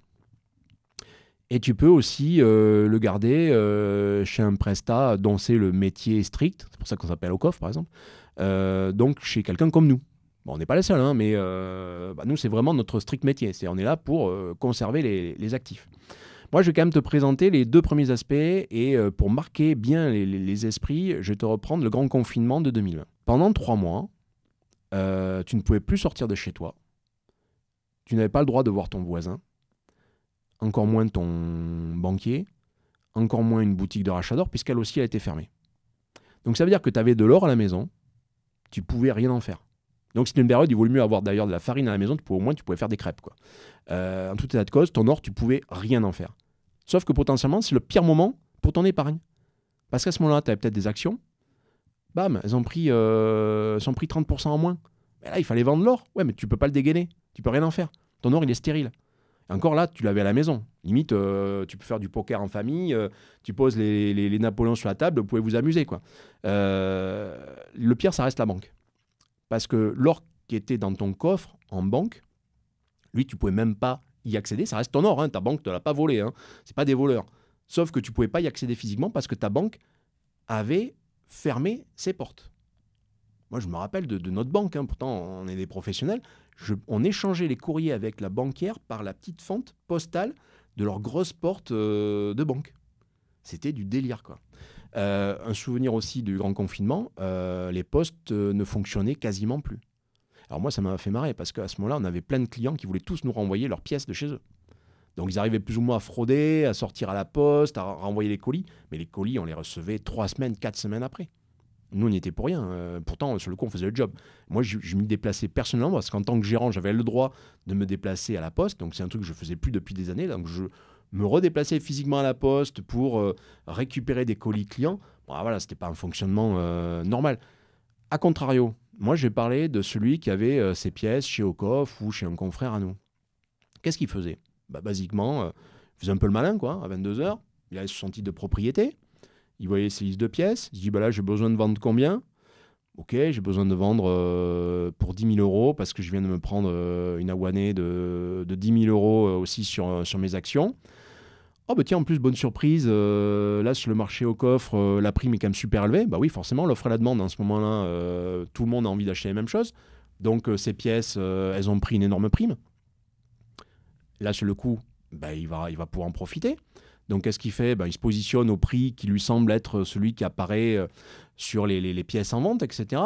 et tu peux aussi euh, le garder euh, chez un presta dont c'est le métier strict. C'est pour ça qu'on s'appelle au coffre, par exemple. Euh, donc chez quelqu'un comme nous. on n'est pas les seuls, hein, mais bah, nous, c'est vraiment notre strict métier. C'est, on est là pour conserver les, actifs. Moi, je vais quand même te présenter les deux premiers aspects et pour marquer bien les, esprits, je vais te reprendre le grand confinement de 2020. Pendant trois mois, tu ne pouvais plus sortir de chez toi. Tu n'avais pas le droit de voir ton voisin encore moins ton banquier, encore moins une boutique de rachat d'or, puisqu'elle aussi a été fermée. Donc ça veut dire que tu avais de l'or à la maison, tu pouvais rien en faire. Donc c'est une période, il vaut mieux avoir d'ailleurs de la farine à la maison, tu au moins tu pouvais faire des crêpes. Quoi. Euh, en tout état de cause, ton or, tu pouvais rien en faire. Sauf que potentiellement, c'est le pire moment pour ton épargne. Parce qu'à ce moment-là, tu avais peut-être des actions, bam, elles ont pris, euh, pris 30% en moins. Mais là, il fallait vendre l'or. Ouais, mais tu peux pas le dégainer, tu peux rien en faire. Ton or, il est stérile. Encore là, tu l'avais à la maison. Limite, euh, tu peux faire du poker en famille, euh, tu poses les, Napoléons sur la table, vous pouvez vous amuser. Quoi. Euh, le pire, ça reste la banque. Parce que l'or qui était dans ton coffre en banque, lui, tu pouvais même pas y accéder. Ça reste ton or, hein. ta banque ne te l'a pas volé. Hein. n'est pas des voleurs. Sauf que tu pouvais pas y accéder physiquement parce que ta banque avait fermé ses portes. Moi, je me rappelle de, notre banque, hein. pourtant on est des professionnels on échangeait les courriers avec la banquière par la petite fente postale de leur grosse porte euh, de banque. C'était du délire, quoi. Euh, un souvenir aussi du grand confinement, euh, les postes ne fonctionnaient quasiment plus. Alors moi, ça m'a fait marrer parce qu'à ce moment-là, on avait plein de clients qui voulaient tous nous renvoyer leurs pièces de chez eux. Donc ils arrivaient plus ou moins à frauder, à sortir à la poste, à renvoyer les colis, mais les colis, on les recevait trois semaines, quatre semaines après. Nous, on n'y était pour rien. Euh, pourtant, sur le coup, on faisait le job. Moi, je, me m'y déplaçais personnellement parce qu'en tant que gérant, j'avais le droit de me déplacer à la poste. Donc, c'est un truc que je faisais plus depuis des années. Donc, je me redéplaçais physiquement à la poste pour euh, récupérer des colis clients. Bon, ah, voilà, c'était pas un fonctionnement euh, normal. A contrario, moi, je vais de celui qui avait ses pièces chez Okoff ou chez un confrère à nous. Qu'est-ce qu'il faisait bah, Basiquement, il faisait un peu le malin, quoi, à 22 heures. Il avait son titre de propriété. Il voyait ses listes de pièces. Il se dit bah là, j'ai besoin de vendre combien Ok, j'ai besoin de vendre euh, pour 10 000 euros parce que je viens de me prendre euh, une awanée de, de 10 000 euros euh, aussi sur, sur mes actions. Oh, bah tiens, en plus, bonne surprise, là, sur le marché au coffre, la prime est quand même super élevée. Bah oui, forcément, l'offre et la demande, en ce moment-là, tout le monde a envie d'acheter les mêmes choses. Donc, ces pièces, elles ont pris une énorme prime. Là, sur le coup, bah, il, va, il va pouvoir en profiter. Donc qu'est-ce qu'il fait ben, Il se positionne au prix qui lui semble être celui qui apparaît euh, sur les, pièces en vente, etc.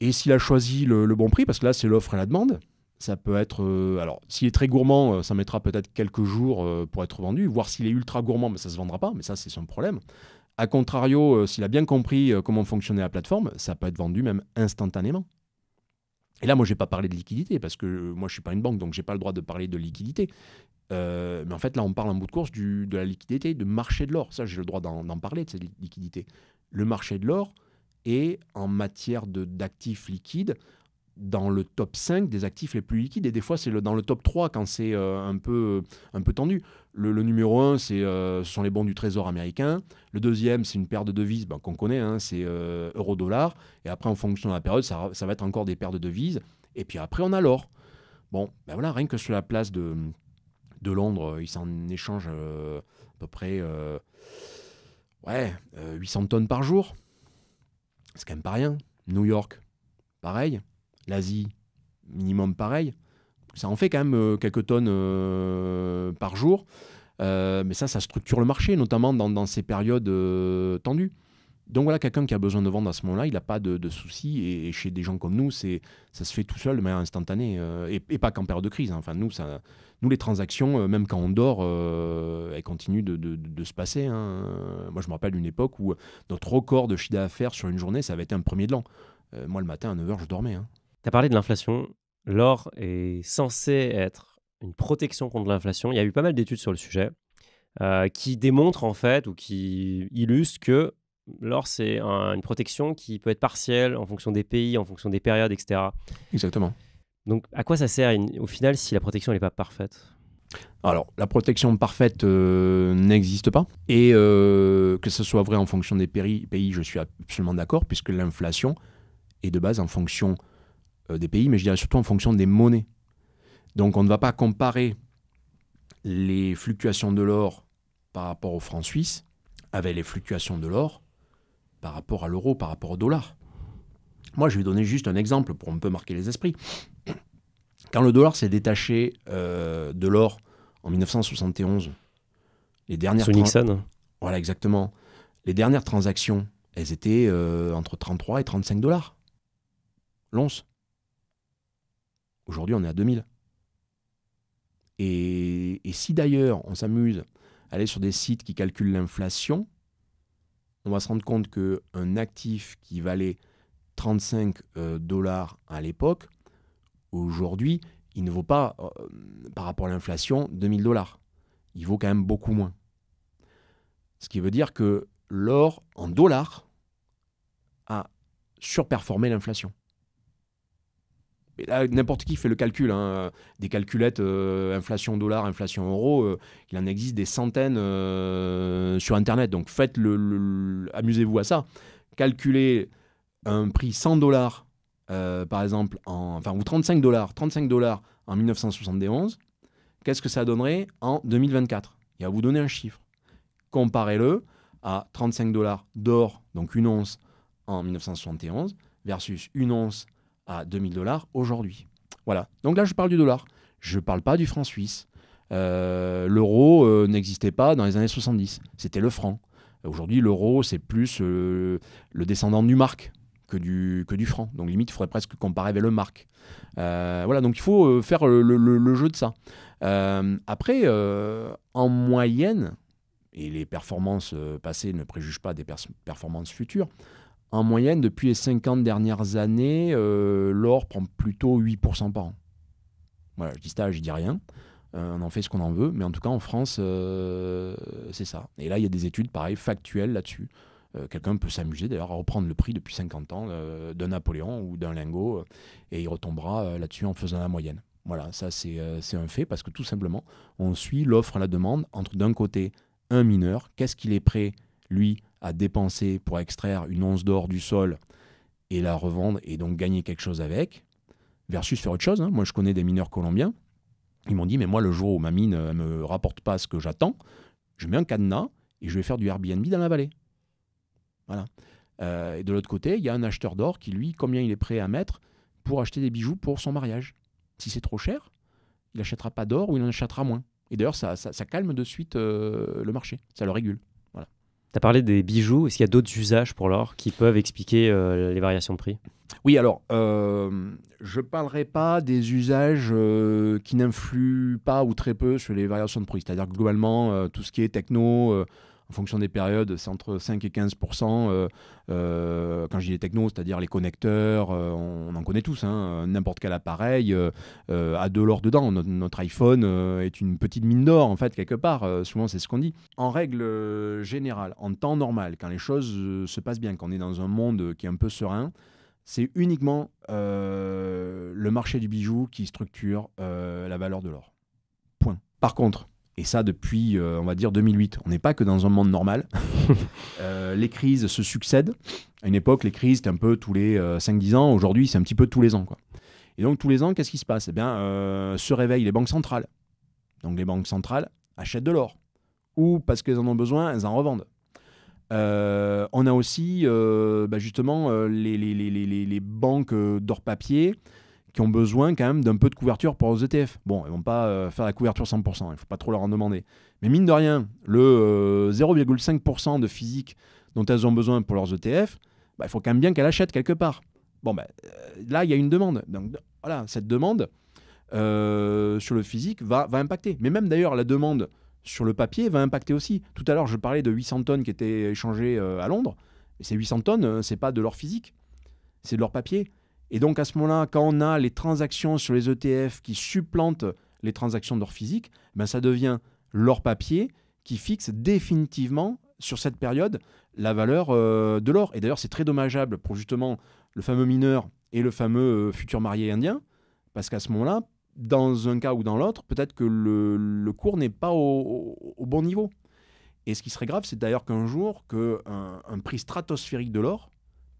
Et s'il a choisi le, bon prix, parce que là c'est l'offre et la demande, ça peut être... Euh, alors s'il est très gourmand, euh, ça mettra peut-être quelques jours pour être vendu, voire s'il est ultra gourmand, mais ça ne se vendra pas, mais ça c'est son problème. A contrario, s'il a bien compris comment fonctionnait la plateforme, ça peut être vendu même instantanément. Et là, moi, je n'ai pas parlé de liquidité, parce que moi, je ne suis pas une banque, donc je n'ai pas le droit de parler de liquidité. Euh, mais en fait, là, on parle en bout de course du, de la liquidité, de marché de l'or. Ça, j'ai le droit d'en parler, de cette liquidité. Le marché de l'or est, en matière d'actifs liquides, dans le top 5 des actifs les plus liquides. Et des fois, c'est dans le top 3 quand c'est euh, un, peu, euh, un peu tendu. Le, numéro 1, c'est ce sont les bons du Trésor américain. Le deuxième, c'est une paire de devises ben, qu'on connaît, hein, c'est euro-dollar. Et après, en fonction de la période, ça, ça, va être encore des paires de devises. Et puis après, on a l'or. Bon, ben voilà, rien que sur la place de, de Londres, euh, ils s'en échangent euh, à peu près euh, ouais, 800 tonnes par jour. C'est quand même pas rien. New York, pareil. L'Asie, minimum pareil. Ça en fait quand même quelques tonnes par jour. mais ça, ça structure le marché, notamment dans, ces périodes tendues. Donc voilà, quelqu'un qui a besoin de vendre à ce moment-là, il n'a pas de, soucis. Et, chez des gens comme nous, c'est ça se fait tout seul de manière instantanée. Euh, et, pas qu'en période de crise. Hein. Enfin, nous, ça, nous, les transactions, euh, même quand on dort, euh, elles continuent de, se passer. Hein. Moi, je me rappelle d'une époque où notre record de chiffre d'affaires sur une journée, ça avait été un premier de l'an. moi, le matin, à 9h, je dormais. Hein. Tu as parlé de l'inflation. L'or est censé être une protection contre l'inflation. Il y a eu pas mal d'études sur le sujet qui démontrent, en fait, ou qui illustrent que L'or, c'est une protection qui peut être partielle en fonction des pays, en fonction des périodes, etc. Exactement. Donc, à quoi ça sert au final si la protection n'est pas parfaite alors, la protection parfaite euh, n'existe pas. Et euh, que ce soit vrai en fonction des pays, je suis absolument d'accord, puisque l'inflation est de base en fonction euh, des pays, mais je dirais surtout en fonction des monnaies. Donc, on ne va pas comparer les fluctuations de l'or par rapport au franc suisse avec les fluctuations de l'or par rapport à l'euro, par rapport au dollar. Moi, je vais donner juste un exemple pour un peu marquer les esprits. Quand le dollar s'est détaché euh, de l'or en 1971, les dernières... Nixon Voilà, exactement. Les dernières transactions, elles étaient euh, entre 33 et 35 dollars. L'once. Aujourd'hui, on est à 2000. Et, et si d'ailleurs on s'amuse à aller sur des sites qui calculent l'inflation, on va se rendre compte qu'un actif qui valait 35 euh, dollars à l'époque, aujourd'hui, il ne vaut pas, euh, par rapport à l'inflation, 2000 dollars. Il vaut quand même beaucoup moins. Ce qui veut dire que l'or en dollars a surperformé l'inflation n'importe qui fait le calcul. Hein. Des calculettes euh, inflation dollar, inflation euro, euh, il en existe des centaines euh, sur Internet. Donc faites le, amusez-vous à ça. Calculez un prix 100 dollars, par exemple, en, enfin, ou 35 dollars, 35 dollars en 1971. Qu'est-ce que ça donnerait en 2024 Il va vous donner un chiffre. Comparez-le à 35 dollars d'or, donc une once en 1971, versus une once à 2000 dollars aujourd'hui. Voilà. Donc là, je parle du dollar. Je ne parle pas du franc suisse. Euh, l'euro euh, n'existait pas dans les années 70. C'était le franc. Aujourd'hui, l'euro, c'est plus euh, le descendant du marque que du, que du franc. Donc limite, il faudrait presque comparer avec le marque. voilà, donc il faut faire le, jeu de ça. après, en moyenne, et les performances passées ne préjugent pas des performances futures, en moyenne, depuis les 50 dernières années, euh, l'or prend plutôt 8% par an. Voilà, je dis ça, je dis rien. Euh, on en fait ce qu'on en veut, mais en tout cas en France, euh, c'est ça. Et là, il y a des études, pareil, factuelles là-dessus. Quelqu'un peut s'amuser d'ailleurs à reprendre le prix depuis 50 ans d'un Napoléon ou d'un lingot, et il retombera là-dessus en faisant la moyenne. Voilà, ça c'est un fait, parce que tout simplement, on suit l'offre à la demande entre d'un côté un mineur, qu'est-ce qu'il est prêt, lui, à dépenser pour extraire une once d'or du sol et la revendre et donc gagner quelque chose avec, versus faire autre chose. Hein. Moi, je connais des mineurs colombiens. Ils m'ont dit, mais moi, le jour où ma mine ne me rapporte pas ce que j'attends, je mets un cadenas et je vais faire du Airbnb dans la vallée. Voilà. Euh, et de l'autre côté, il y a un acheteur d'or qui, lui, combien il est prêt à mettre pour acheter des bijoux pour son mariage. Si c'est trop cher, il n'achètera pas d'or ou il en achètera moins. Et d'ailleurs, ça, calme de suite euh, le marché, ça le régule. Tu as parlé des bijoux. Est-ce qu'il y a d'autres usages pour l'or qui peuvent expliquer euh, les variations de prix Oui, alors, euh, je ne parlerai pas des usages euh, qui n'influent pas ou très peu sur les variations de prix. C'est-à-dire globalement, tout ce qui est techno, fonction des périodes, c'est entre 5 et 15 euh, euh, quand je dis les technos, c'est-à-dire les connecteurs, euh, on, en connaît tous, hein, n'importe quel appareil a de l'or dedans. Notre, iPhone est une petite mine d'or, en fait, quelque part. souvent, c'est ce qu'on dit. En règle générale, en temps normal, quand les choses se passent bien, quand on est dans un monde qui est un peu serein, c'est uniquement le marché du bijou qui structure la valeur de l'or. Point. Par contre, et ça depuis, euh, on va dire, 2008. On n'est pas que dans un monde normal. Euh, les crises se succèdent. À une époque, les crises, c'était un peu tous les 5-10 euh, ans. Aujourd'hui, c'est un petit peu tous les ans. Quoi. Et donc, tous les ans, qu'est-ce qui se passe Eh bien, se réveillent les banques centrales. Donc, les banques centrales achètent de l'or. Ou parce qu'elles en ont besoin, elles en revendent. on a aussi bah, justement les, les, banques d'or papier qui ont besoin quand même d'un peu de couverture pour leurs ETF. Bon, ils vont pas euh, faire la couverture 100%, il ne faut pas trop leur en demander. Mais mine de rien, le 0,5% euh, de physique dont elles ont besoin pour leurs ETF, bah, il faut quand même bien qu'elles achètent quelque part. Bon, bah, euh, là, il y a une demande. Donc voilà, cette demande sur le physique va, impacter. Mais même d'ailleurs, la demande sur le papier va impacter aussi. Tout à l'heure, je parlais de 800 tonnes qui étaient échangées à Londres. Et ces 800 tonnes, ce n'est pas de leur physique, c'est de leur papier. Et donc à ce moment-là, quand on a les transactions sur les ETF qui supplantent les transactions d'or physique, ben ça devient l'or papier qui fixe définitivement sur cette période la valeur euh, de l'or. Et d'ailleurs, c'est très dommageable pour justement le fameux mineur et le fameux euh, futur marié indien, parce qu'à ce moment-là, dans un cas ou dans l'autre, peut-être que le, cours n'est pas au, bon niveau. Et ce qui serait grave, c'est d'ailleurs qu'un jour, qu'un un prix stratosphérique de l'or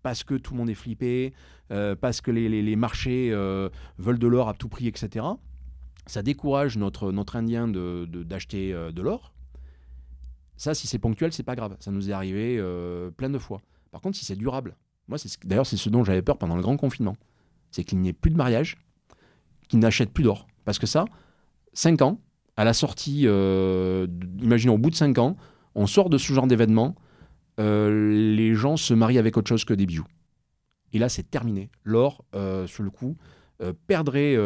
parce que tout le monde est flippé, euh, parce que les, marchés euh, veulent de l'or à tout prix, etc. Ça décourage notre, Indien d'acheter euh, de, l'or. Ça, si c'est ponctuel, c'est pas grave. Ça nous est arrivé plein de fois. Par contre, si c'est durable, moi, d'ailleurs, c'est ce dont j'avais peur pendant le grand confinement. C'est qu'il n'y ait plus de mariage, qu'il n'achète plus d'or. Parce que ça, 5 ans, à la sortie, imaginons au bout de 5 ans, on sort de ce genre d'événement euh, les gens se marient avec autre chose que des bijoux. Et là, c'est terminé. L'or, euh, sur le coup, euh, perdrait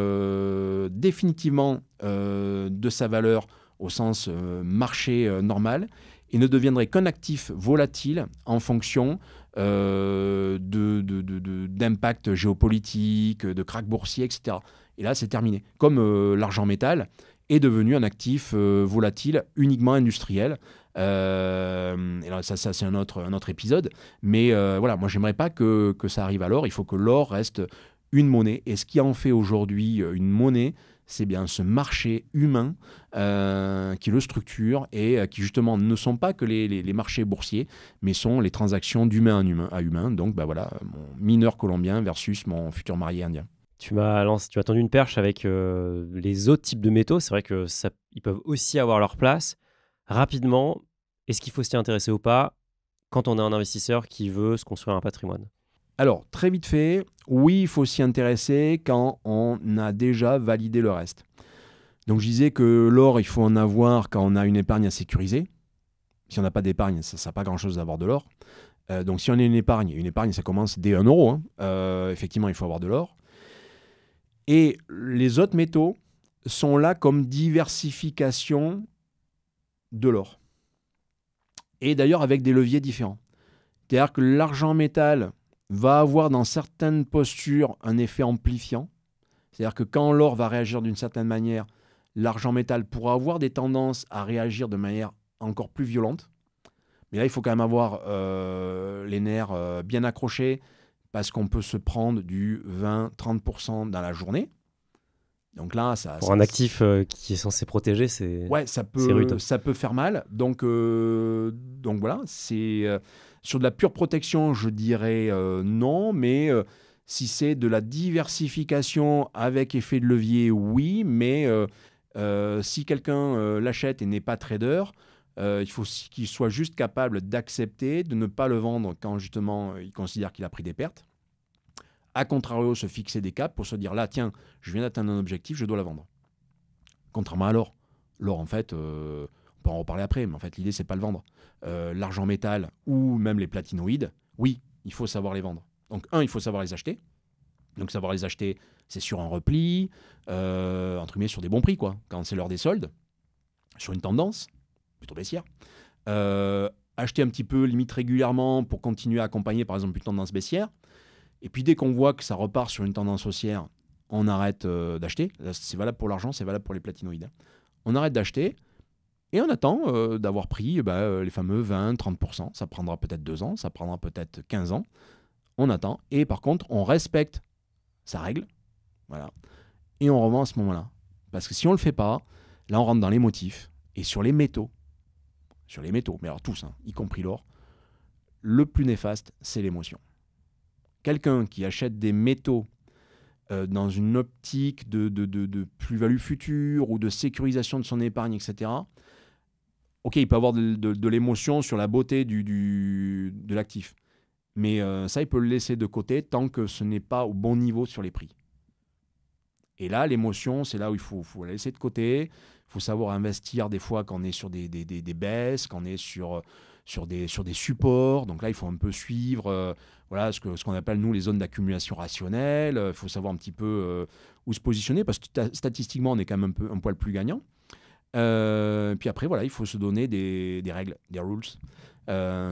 définitivement de sa valeur au sens marché normal et ne deviendrait qu'un actif volatile en fonction d'impacts géopolitiques, de, de, boursiers, etc. Et là, c'est terminé. Comme l'argent métal, est devenu un actif euh, volatile uniquement industriel. Euh, alors ça, c'est un autre, un autre épisode. Mais euh, voilà, moi, j'aimerais pas que, ça arrive à l'or. Il faut que l'or reste une monnaie. Et ce qui en fait aujourd'hui une monnaie, c'est bien ce marché humain qui le structure et qui justement ne sont pas que les, marchés boursiers, mais sont les transactions d'humain à humain. Donc ben voilà, mon mineur colombien versus mon futur marié indien. Tu m'as tu as tendu une perche avec euh, les autres types de métaux. C'est vrai que ça, ils peuvent aussi avoir leur place rapidement. Est-ce qu'il faut s'y intéresser ou pas quand on est un investisseur qui veut se construire un patrimoine Alors très vite fait, oui, il faut s'y intéresser quand on a déjà validé le reste. Donc je disais que l'or, il faut en avoir quand on a une épargne à sécuriser. Si on n'a pas d'épargne, ça ne sert pas grand-chose d'avoir de l'or. Euh, donc si on a une épargne, une épargne, ça commence dès 1 euro. Hein. Euh, effectivement, il faut avoir de l'or. Et les autres métaux sont là comme diversification de l'or. Et d'ailleurs avec des leviers différents. C'est-à-dire que l'argent métal va avoir dans certaines postures un effet amplifiant. C'est-à-dire que quand l'or va réagir d'une certaine manière, l'argent métal pourra avoir des tendances à réagir de manière encore plus violente. Mais là, il faut quand même avoir euh, les nerfs euh, bien accrochés, parce qu'on peut se prendre du 20-30% dans la journée. Donc là, ça, pour un actif euh, qui est censé protéger, c'est ouais, ça peut ça peut faire mal. Donc euh, donc voilà, c'est euh, sur de la pure protection, je dirais non, mais si c'est de la diversification avec effet de levier, oui, mais si quelqu'un l'achète et n'est pas trader, euh, il faut qu'il soit juste capable d'accepter de ne pas le vendre quand justement euh, il considère qu'il a pris des pertes. A contrario, se fixer des caps pour se dire là, tiens, je viens d'atteindre un objectif, je dois la vendre. Contrairement à l'or. L'or, en fait, euh, on peut en reparler après, mais en fait, l'idée, c'est pas le vendre. L'argent métal ou même les platinoïdes, oui, il faut savoir les vendre. Donc, un, il faut savoir les acheter. Donc, savoir les acheter, c'est sur un repli, entre guillemets, sur des bons prix, quoi, quand c'est l'heure des soldes, sur une tendance plutôt baissière. Euh, acheter un petit peu, limite régulièrement, pour continuer à accompagner par exemple une tendance baissière. Et puis dès qu'on voit que ça repart sur une tendance haussière, on arrête euh, d'acheter. C'est valable pour l'argent, c'est valable pour les platinoïdes. Hein. On arrête d'acheter et on attend euh, d'avoir pris eh ben, les fameux 20-30%. Ça prendra peut-être 2 ans, ça prendra peut-être 15 ans. On attend. Et par contre, on respecte sa règle. Voilà. Et on revend à ce moment-là. Parce que si on ne le fait pas, là on rentre dans les motifs. Et sur les métaux, sur les métaux, mais alors tous, hein, y compris l'or, le plus néfaste, c'est l'émotion. Quelqu'un qui achète des métaux euh, dans une optique de, de, plus-value future ou de sécurisation de son épargne, etc., ok, il peut avoir de, l'émotion sur la beauté du, de l'actif. Mais euh, ça, il peut le laisser de côté tant que ce n'est pas au bon niveau sur les prix. Et là, l'émotion, c'est là où il faut, la laisser de côté. Il faut savoir investir des fois quand on est sur des, des, des, baisses, quand on est sur, euh, sur, des, sur des supports. Donc là, il faut un peu suivre euh, voilà, ce qu'on ce qu'on appelle, nous, les zones d'accumulation rationnelle. Euh, il faut savoir un petit peu où se positionner parce que statistiquement, on est quand même un, peu, un poil plus gagnant. puis après, voilà, il faut se donner des, des règles, des rules.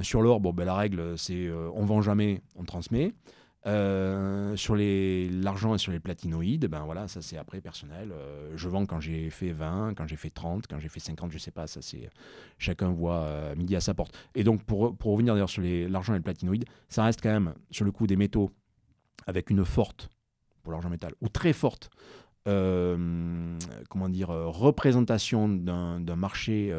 sur l'or, bon, ben, la règle, c'est on vend jamais, on transmet. Euh, sur l'argent et sur les platinoïdes, ben voilà, ça c'est après personnel. Euh, je vends quand j'ai fait 20, quand j'ai fait 30, quand j'ai fait 50, je sais pas, ça c'est chacun voit euh, midi à sa porte. Et donc pour, pour revenir d'ailleurs sur l'argent et les platinoïdes, ça reste quand même sur le coup des métaux avec une forte, pour l'argent métal, ou très forte. comment dire, représentation d'un marché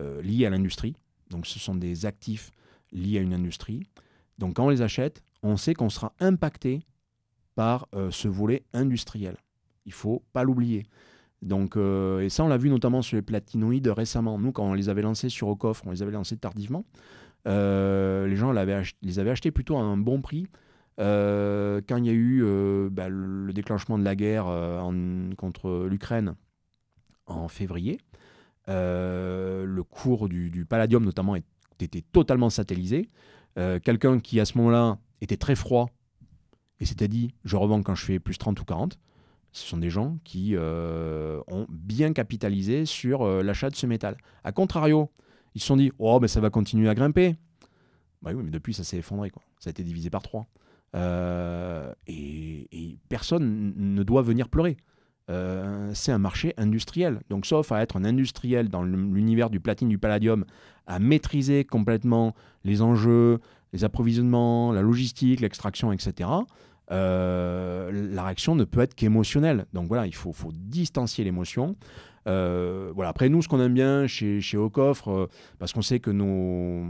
lié à l'industrie. Donc ce sont des actifs liés à une industrie. Donc quand on les achète, on sait qu'on sera impacté par euh, ce volet industriel. Il faut pas l'oublier. Donc, euh, et ça, on l'a vu notamment sur les platinoïdes récemment. Nous, quand on les avait lancés sur au coffre, on les avait lancés tardivement. Euh, les gens les avaient achetés plutôt à un bon prix. quand il y a eu bah, le déclenchement de la guerre en, contre l'Ukraine en février, le cours du, du, palladium notamment était totalement satellisé. Quelqu'un qui à ce moment-là était très froid et à dit je revends quand je fais plus 30 ou 40, ce sont des gens qui euh, ont bien capitalisé sur euh, l'achat de ce métal. A contrario, ils se sont dit oh, mais ça va continuer à grimper. Bah oui, mais depuis, ça s'est effondré. Quoi. Ça a été divisé par trois. Euh, et, personne ne doit venir pleurer. c'est un marché industriel. Donc, sauf à être un industriel dans l'univers du platine, du palladium, à maîtriser complètement les enjeux, les approvisionnements, la logistique, l'extraction, etc., euh, la réaction ne peut être qu'émotionnelle. Donc voilà, il faut, faut distancier l'émotion. Euh, voilà. Après, nous, ce qu'on aime bien chez, chez Ocoffre, Coffre, euh, parce qu'on sait que nos,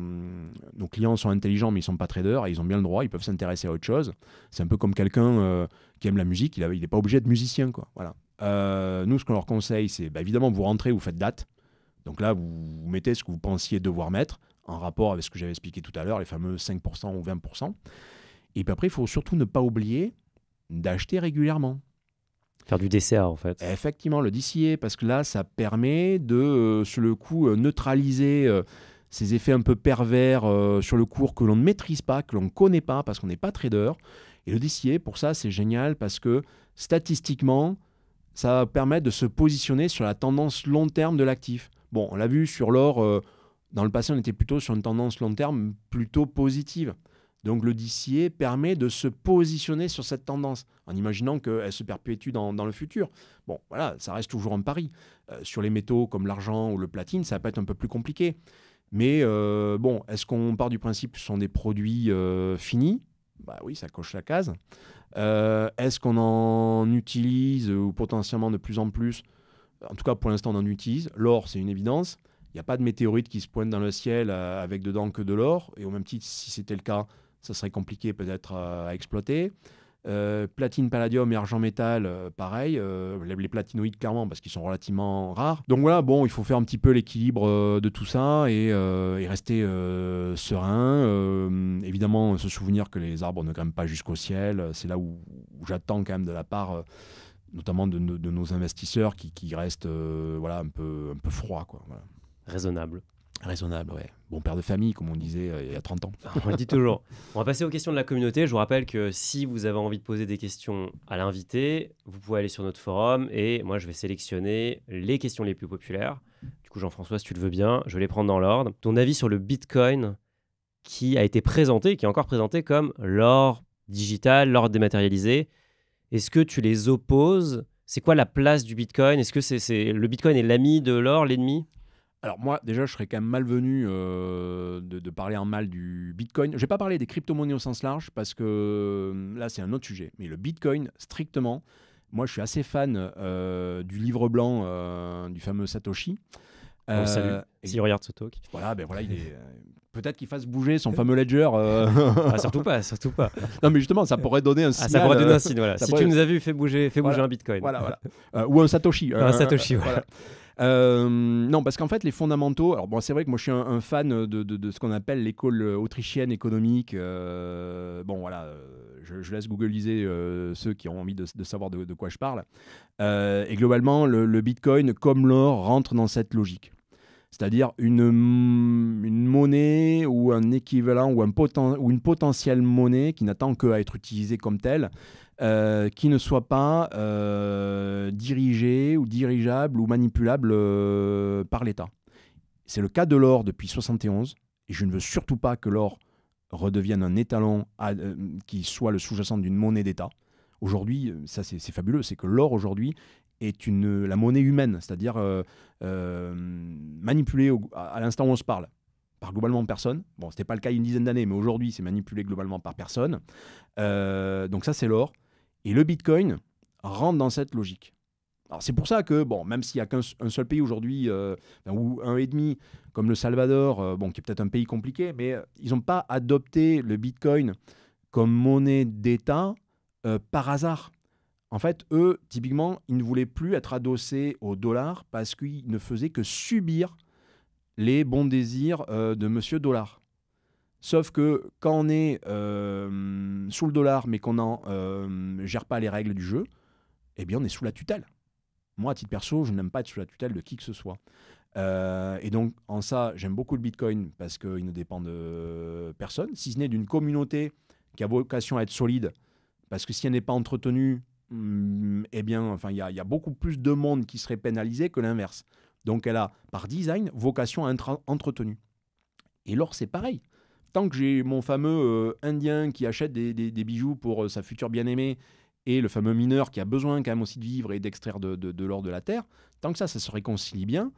nos, clients sont intelligents, mais ils ne sont pas traders, et ils ont bien le droit, ils peuvent s'intéresser à autre chose. C'est un peu comme quelqu'un qui aime la musique, il n'est pas obligé d'être musicien. Quoi. Voilà. nous, ce qu'on leur conseille, c'est bah, évidemment, vous rentrez, vous faites date. Donc là, vous mettez ce que vous pensiez devoir mettre en rapport avec ce que j'avais expliqué tout à l'heure, les fameux 5% ou 20%. Et puis après, il faut surtout ne pas oublier d'acheter régulièrement. Faire du DCA en fait. Effectivement, le DCA, parce que là, ça permet de, euh, sur le coup, euh, neutraliser euh, ces effets un peu pervers sur le cours que l'on ne maîtrise pas, que l'on ne connaît pas, parce qu'on n'est pas trader. Et le DCA, pour ça, c'est génial, parce que statistiquement, ça va permettre de se positionner sur la tendance long terme de l'actif. Bon, on l'a vu sur l'or dans le passé, on était plutôt sur une tendance long terme plutôt positive. Donc le DCA permet de se positionner sur cette tendance en imaginant qu'elle se perpétue dans, le futur. Bon, voilà, ça reste toujours un pari. Euh, sur les métaux comme l'argent ou le platine, ça peut être un peu plus compliqué. Mais euh, bon, est-ce qu'on part du principe que ce sont des produits euh, finis Bah oui, ça coche la case. est-ce qu'on en utilise ou potentiellement de plus en plus En tout cas, pour l'instant, on en utilise. L'or, c'est une évidence. Il n'y a pas de météorite qui se pointe dans le ciel euh, avec dedans que de l'or. Et au même titre, si c'était le cas, ça serait compliqué peut-être euh, à exploiter. Euh, platine, palladium et argent métal, pareil. les platinoïdes, clairement, parce qu'ils sont relativement rares. Donc voilà, bon, il faut faire un petit peu l'équilibre de tout ça et, rester serein. évidemment, se souvenir que les arbres ne grimpent pas jusqu'au ciel. C'est là où, j'attends quand même de la part, notamment de, nos investisseurs qui, restent voilà, un, peu, un peu froids. Quoi, Raisonnable. Raisonnable, ouais. Bon père de famille, comme on disait euh, il y a 30 ans. on le dit toujours. On va passer aux questions de la communauté. Je vous rappelle que si vous avez envie de poser des questions à l'invité, vous pouvez aller sur notre forum et moi je vais sélectionner les questions les plus populaires. Du coup, Jean-François, si tu le veux bien, je vais les prendre dans l'ordre. Ton avis sur le Bitcoin qui a été présenté, qui est encore présenté comme l'or digital, l'or dématérialisé, est-ce que tu les opposes C'est quoi la place du Bitcoin Est-ce que c'est... le Bitcoin est l'ami de l'or, l'ennemi alors moi, déjà, je serais quand même malvenu euh, de, parler en mal du Bitcoin. Je vais pas parler des crypto-monnaies au sens large parce que euh, là, c'est un autre sujet. Mais le Bitcoin, strictement, moi, je suis assez fan euh, du livre blanc euh, du fameux Satoshi. Salut, si regarde ce talk. Voilà, ben peut-être qu'il fasse bouger son fameux ledger. Ah, surtout pas, surtout pas. non, mais justement, ça pourrait donner un signe. Ah, ça pourrait donner un signe, voilà. Si tu nous as vu, fais bouger, fais un bitcoin. Voilà, voilà. ou un Satoshi. un Satoshi, voilà. Euh, non, parce qu'en fait, les fondamentaux. Alors, bon, c'est vrai que moi, je suis un, fan de, ce qu'on appelle l'école euh, autrichienne économique. Euh, bon, voilà, je, laisse googleiser ceux qui ont envie de, savoir de, quoi je parle. et globalement, le Bitcoin, comme l'or, rentre dans cette logique c'est-à-dire une, mm, une, monnaie ou un équivalent ou, un ou une potentielle monnaie qui n'attend qu'à être utilisée comme telle, euh, qui ne soit pas euh, dirigée ou dirigeable ou manipulable euh, par l'État. C'est le cas de l'or depuis 71 et je ne veux surtout pas que l'or redevienne un étalon qui soit le sous-jacent d'une monnaie d'État. Aujourd'hui, ça c'est fabuleux, c'est que l'or aujourd'hui est une, la monnaie humaine, c'est-à-dire euh, euh, manipulée à, l'instant où on se parle par globalement personne. Bon, c'était pas le cas il y a une dizaine d'années, mais aujourd'hui, c'est manipulé globalement par personne. Euh, donc ça, c'est l'or. Et le Bitcoin rentre dans cette logique. Alors c'est pour ça que, bon, même s'il n'y a qu'un seul pays aujourd'hui, ben, ou un et demi, comme le Salvador, bon, qui est peut-être un pays compliqué, mais ils n'ont pas adopté le Bitcoin comme monnaie d'État par hasard. En fait, eux, typiquement, ils ne voulaient plus être adossés au dollar parce qu'ils ne faisaient que subir les bons désirs euh, de Monsieur Dollar. Sauf que quand on est euh, sous le dollar, mais qu'on n'en euh, gère pas les règles du jeu, eh bien, on est sous la tutelle. Moi, à titre perso, je n'aime pas être sous la tutelle de qui que ce soit. et donc, en ça, j'aime beaucoup le Bitcoin parce qu'il ne dépend de personne, si ce n'est d'une communauté qui a vocation à être solide, parce que si elle n'est pas entretenue, Mmh, eh bien, enfin, il y, a beaucoup plus de monde qui serait pénalisé que l'inverse. Donc elle a, par design, vocation à être entretenue. Et l'or, c'est pareil. Tant que j'ai mon fameux euh, Indien qui achète des, bijoux pour euh, sa future bien-aimée et le fameux mineur qui a besoin quand même aussi de vivre et d'extraire de, l'or de la terre, tant que ça, ça se réconcilie bien,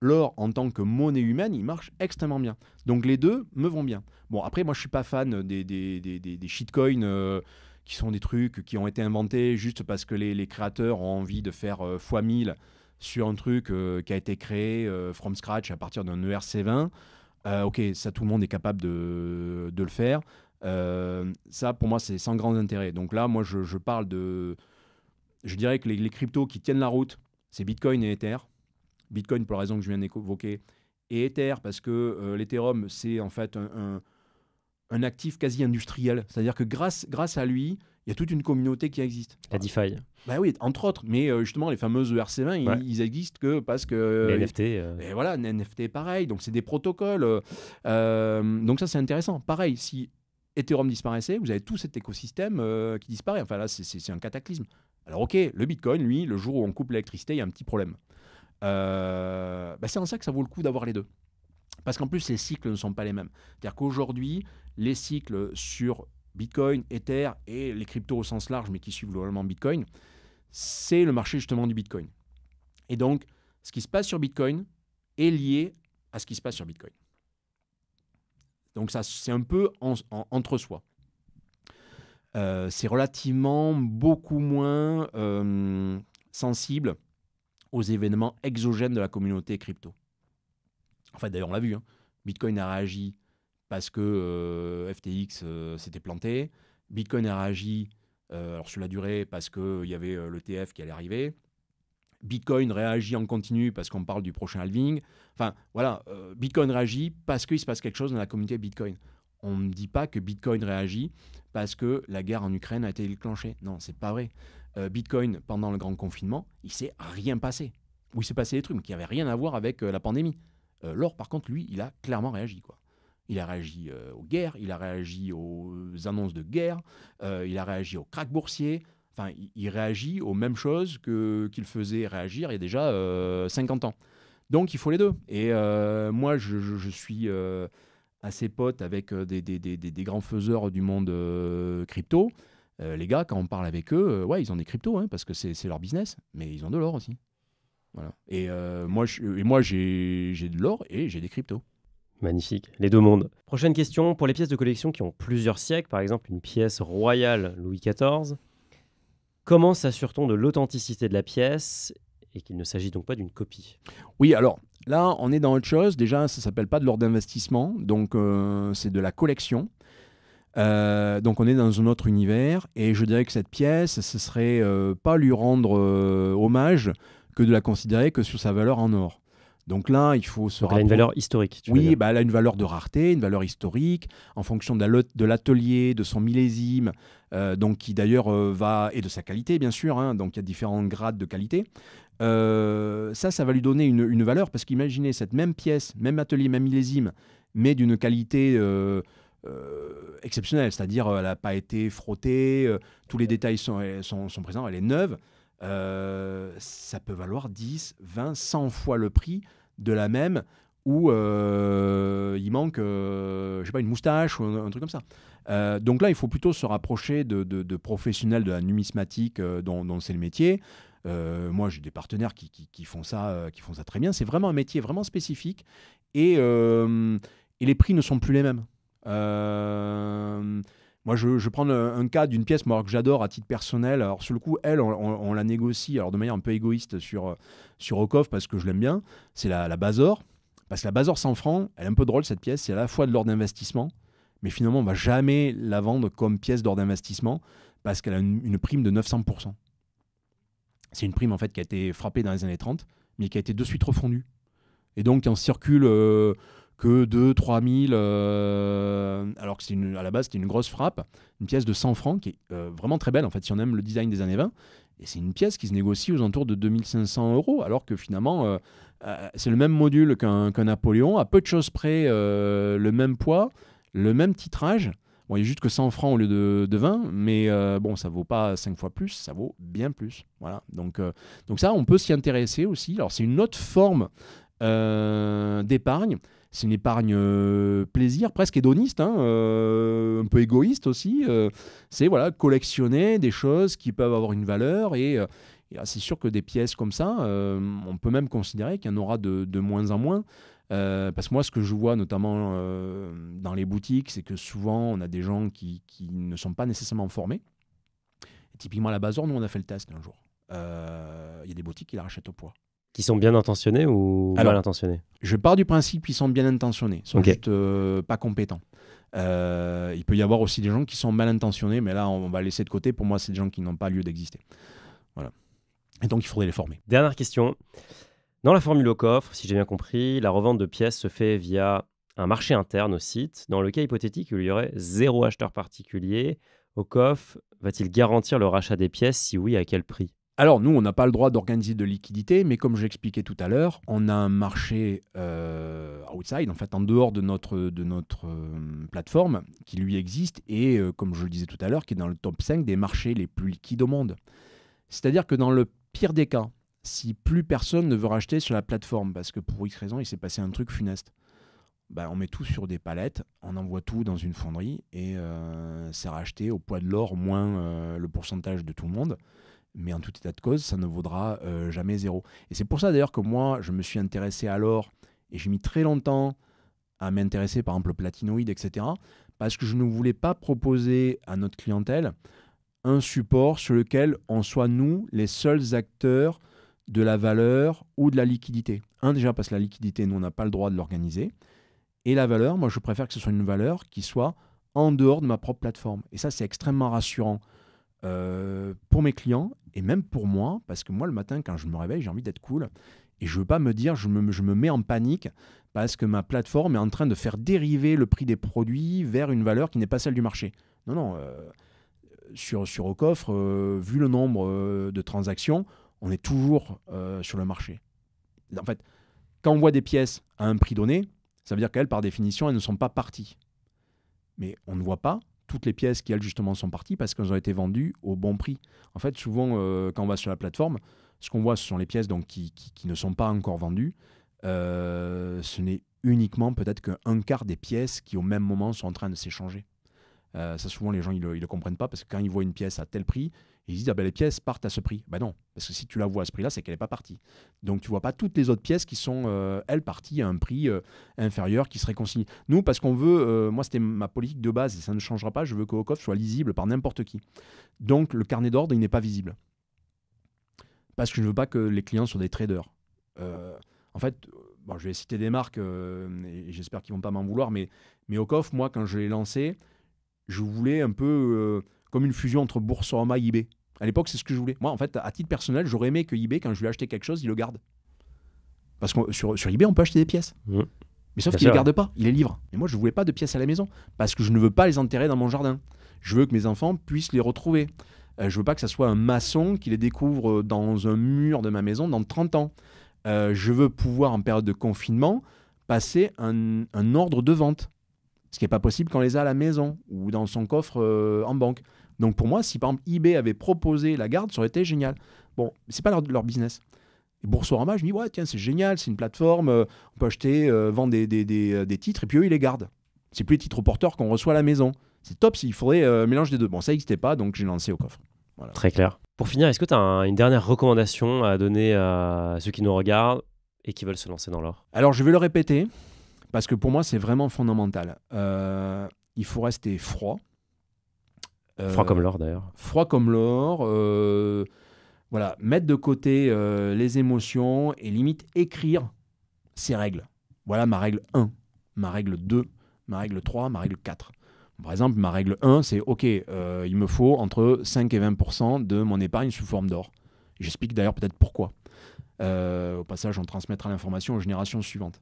l'or en tant que monnaie humaine, il marche extrêmement bien. Donc les deux me vont bien. Bon, après, moi, je suis pas fan des, shitcoins. Euh, qui sont des trucs qui ont été inventés juste parce que les, créateurs ont envie de faire x1000 euh, sur un truc euh, qui a été créé euh, from scratch à partir d'un ERC20. ok, ça tout le monde est capable de, de le faire. ça, pour moi, c'est sans grand intérêt. Donc là, moi, je, parle de. Je dirais que les, cryptos qui tiennent la route, c'est Bitcoin et Ether. Bitcoin pour la raison que je viens d'évoquer, et Ether parce que l'Ethereum, c'est en fait un un actif quasi industriel. C'est-à-dire que grâce, grâce à lui, il y a toute une communauté qui existe. La DeFi. Bah oui, entre autres. Mais euh, justement, les fameuses ERC20, ils, existent que parce que. Les euh, NFT. Euh. Et voilà, les NFT, pareil. Donc, c'est des protocoles. donc, ça, c'est intéressant. Pareil, si Ethereum disparaissait, vous avez tout cet écosystème qui disparaît. Enfin, là, c'est un cataclysme. Alors, OK, le Bitcoin, lui, le jour où on coupe l'électricité, il y a un petit problème. Bah, c'est en ça que ça vaut le coup d'avoir les deux. Parce qu'en plus, les cycles ne sont pas les mêmes. C'est-à-dire qu'aujourd'hui, les cycles sur Bitcoin, Ether et les cryptos au sens large, mais qui suivent globalement Bitcoin, c'est le marché justement du Bitcoin. Et donc, ce qui se passe sur Bitcoin est lié à ce qui se passe sur Bitcoin. Donc ça, c'est un peu entre soi. Euh, c'est relativement beaucoup moins euh, sensible aux événements exogènes de la communauté crypto. En fait, d'ailleurs, on l'a vu, hein. Bitcoin a réagi parce que euh, FTX euh, s'était planté, Bitcoin a réagi euh, alors sur la durée parce qu'il y avait l'ETF qui allait arriver. Bitcoin réagit en continu parce qu'on parle du prochain halving. Enfin, voilà, Bitcoin réagit parce qu'il se passe quelque chose dans la communauté Bitcoin. On ne dit pas que Bitcoin réagit parce que la guerre en Ukraine a été déclenchée. Non, c'est pas vrai. Bitcoin, pendant le grand confinement, il s'est rien passé. Oui, il s'est passé des trucs qui n'avaient rien à voir avec la pandémie. L'or, par contre, lui, il a clairement réagi. quoi. Il a réagi euh, aux guerres, il a réagi aux euh, annonces de guerre, euh, il a réagi aux craques boursiers. Enfin, il, réagit aux mêmes choses que, qu'il faisait réagir il y a déjà 50 ans. Donc, il faut les deux. Et moi, je, suis assez pote avec des, des, grands faiseurs du monde crypto. les gars, quand on parle avec eux, ouais, ils ont des cryptos, hein, parce que c'est, leur business, mais ils ont de l'or aussi. Voilà. Et, moi, je, et moi, j'ai de l'or et j'ai des cryptos. Magnifique, les deux mondes. Prochaine question, pour les pièces de collection qui ont plusieurs siècles, par exemple une pièce royale Louis XIV, comment s'assure-t-on de l'authenticité de la pièce et qu'il ne s'agit donc pas d'une copie Oui, alors là, on est dans autre chose. Déjà, ça ne s'appelle pas de l'ordre d'investissement, donc euh, c'est de la collection. Euh, donc on est dans un autre univers et je dirais que cette pièce, ce serait euh, pas lui rendre hommage que de la considérer que sur sa valeur en or. Donc là, il faut se a une valeur historique. Tu oui, bah, elle a une valeur de rareté, une valeur historique, en fonction de l'atelier, de son millésime, euh, donc qui d'ailleurs euh, va et de sa qualité bien sûr. Hein, donc il y a différents grades de qualité. Euh, ça, ça va lui donner une, valeur parce qu'imaginez cette même pièce, même atelier, même millésime, mais d'une qualité exceptionnelle, c'est-à-dire elle n'a pas été frottée, tous les détails sont, présents, elle est neuve. Euh, ça peut valoir 10, 20, 100 fois le prix de la même où euh, il manque, euh, je sais pas, une moustache ou un, truc comme ça. donc là, il faut plutôt se rapprocher de, professionnels de la numismatique dont, c'est le métier. moi, j'ai des partenaires qui, font ça, qui font ça très bien. C'est vraiment un métier vraiment spécifique et, et, les prix ne sont plus les mêmes. Moi, je, je prends un, cas d'une pièce que j'adore à titre personnel. Alors, sur le coup, elle, on, la négocie alors de manière un peu égoïste sur, euh, sur parce que je l'aime bien. C'est la, la Bazor. Parce que la Bazor 100 francs, elle est un peu drôle cette pièce. C'est à la fois de l'ordre d'investissement, mais finalement, on va jamais la vendre comme pièce d'or d'investissement parce qu'elle a une, prime de 900%. C'est une prime en fait qui a été frappée dans les années 30, mais qui a été de suite refondue. Et donc, en circule. Euh, que 2, 3 000, alors que c'est à la base c'était une grosse frappe, une pièce de 100 francs qui est euh, vraiment très belle en fait si on aime le design des années 20. Et c'est une pièce qui se négocie aux alentours de 2500 euros, alors que finalement euh, euh, c'est le même module qu'un Napoléon, à peu de choses près le même poids, le même titrage. Bon, il y a juste que 100 francs au lieu de, de 20, mais bon, ça vaut pas 5 fois plus, ça vaut bien plus. Voilà. Donc, donc ça, on peut s'y intéresser aussi. Alors, c'est une autre forme d'épargne c'est une épargne euh, plaisir, presque hédoniste, hein, euh, un peu égoïste aussi. Euh, c'est voilà collectionner des choses qui peuvent avoir une valeur et, ah, c'est sûr que des pièces comme ça, on peut même considérer qu'il y en aura de, moins en moins. parce que moi, ce que je vois notamment dans les boutiques, c'est que souvent, on a des gens qui, ne sont pas nécessairement formés. typiquement, à la base, nous, on a fait le test un jour. Il y a des boutiques qui la rachètent au poids qui sont bien intentionnés ou mal intentionnés Je pars du principe qu'ils sont bien intentionnés, ils sont juste euh, pas compétents. Euh, il peut y avoir aussi des gens qui sont mal intentionnés, mais là, on va laisser de côté. Pour moi, c'est des gens qui n'ont pas lieu d'exister. Voilà. Et donc, il faudrait les former. Dernière question. Dans la formule au coffre, si j'ai bien compris, la revente de pièces se fait via un marché interne au site. Dans le cas hypothétique il y aurait zéro acheteur particulier, au coffre, va-t-il garantir le rachat des pièces Si oui, à quel prix alors nous, on n'a pas le droit d'organiser de liquidité, mais comme j'expliquais tout à l'heure, on a un marché euh, outside, en fait en dehors de notre, de notre euh, plateforme, qui lui existe et, euh, comme je le disais tout à l'heure, qui est dans le top 5 des marchés les plus liquides au monde. C'est-à-dire que dans le pire des cas, si plus personne ne veut racheter sur la plateforme, parce que pour X raison, il s'est passé un truc funeste, bah, on met tout sur des palettes, on envoie tout dans une fonderie et c'est racheté au poids de l'or moins le pourcentage de tout le monde mais en tout état de cause, ça ne vaudra euh, jamais zéro. Et c'est pour ça d'ailleurs que moi, je me suis intéressé alors, et j'ai mis très longtemps à m'intéresser par exemple au platinoïde, etc., parce que je ne voulais pas proposer à notre clientèle un support sur lequel on soit nous les seuls acteurs de la valeur ou de la liquidité. Un déjà parce que la liquidité, nous, on n'a pas le droit de l'organiser. Et la valeur, moi, je préfère que ce soit une valeur qui soit en dehors de ma propre plateforme. Et ça, c'est extrêmement rassurant euh, pour mes clients et même pour moi, parce que moi, le matin, quand je me réveille, j'ai envie d'être cool. Et je veux pas me dire, je me, mets en panique parce que ma plateforme est en train de faire dériver le prix des produits vers une valeur qui n'est pas celle du marché. Non, non. Euh, sur, sur Ocoffre, euh, vu le nombre euh, de transactions, on est toujours sur le marché. En fait, quand on voit des pièces à un prix donné, ça veut dire qu'elles, par définition, elles ne sont pas parties. Mais on ne voit pas toutes les pièces qui, elles, justement, sont parties parce qu'elles ont été vendues au bon prix. En fait, souvent, euh, quand on va sur la plateforme, ce qu'on voit, ce sont les pièces donc, qui, ne sont pas encore vendues. Euh, ce n'est uniquement peut-être qu'un quart des pièces qui, au même moment, sont en train de s'échanger. Euh, ça, souvent, les gens, ils ne le, comprennent pas parce que quand ils voient une pièce à tel prix, ils disent, ah ben, les pièces partent à ce prix. Ben non, parce que si tu la vois à ce prix-là, c'est qu'elle n'est pas partie. Donc tu vois pas toutes les autres pièces qui sont, euh, elles, parties à un prix euh, inférieur qui serait consigné. Nous, parce qu'on veut, euh, moi c'était ma politique de base, et ça ne changera pas, je veux que Okoff soit lisible par n'importe qui. Donc le carnet d'ordre, il n'est pas visible. Parce que je ne veux pas que les clients soient des traders. en fait, je vais citer des marques, et j'espère qu'ils ne vont pas m'en vouloir, mais, mais moi, quand je l'ai lancé, je voulais un peu comme une fusion entre Boursorama et eBay. À l'époque, c'est ce que je voulais. Moi, en fait, à titre personnel, j'aurais aimé que eBay, quand je lui ai acheté quelque chose, il le garde. Parce que sur, sur eBay, on peut acheter des pièces. Mais sauf qu'il ne les garde pas, il est libre. Et moi, je ne voulais pas de pièces à la maison parce que je ne veux pas les enterrer dans mon jardin. Je veux que mes enfants puissent les retrouver. Euh, je veux pas que ça soit un maçon qui les découvre dans un mur de ma maison dans 30 ans. Euh, je veux pouvoir, en période de confinement, passer un, ordre de vente. Ce qui n'est pas possible quand on les a à la maison ou dans son coffre euh, en banque. Donc pour moi, si par exemple eBay avait proposé la garde, ça aurait été génial. Bon, c'est pas leur, leur business. Et Boursorama, je me dis, ouais, tiens, c'est génial, c'est une plateforme, euh, on peut acheter, euh, vendre euh, des, titres, et puis eux, ils les gardent. C'est plus les titres porteurs qu'on reçoit à la maison. C'est top, s'il faudrait mélanger mélange des deux. Bon, ça n'existait pas, donc j'ai lancé au coffre. Voilà. Très clair. Pour finir, est-ce que tu as une dernière recommandation à donner à ceux qui nous regardent et qui veulent se lancer dans l'or Alors, je vais le répéter, parce que pour moi, c'est vraiment fondamental. il faut rester froid, froid comme euh, l'or d'ailleurs. Froid comme l'or. Euh, voilà, mettre de côté euh, les émotions et limite écrire ses règles. Voilà ma règle 1, ma règle 2, ma règle 3, ma règle 4. Par exemple, ma règle 1, c'est OK, il me faut entre 5 et 20 de mon épargne sous forme d'or. J'explique d'ailleurs peut-être pourquoi. au passage, on transmettra l'information aux générations suivantes.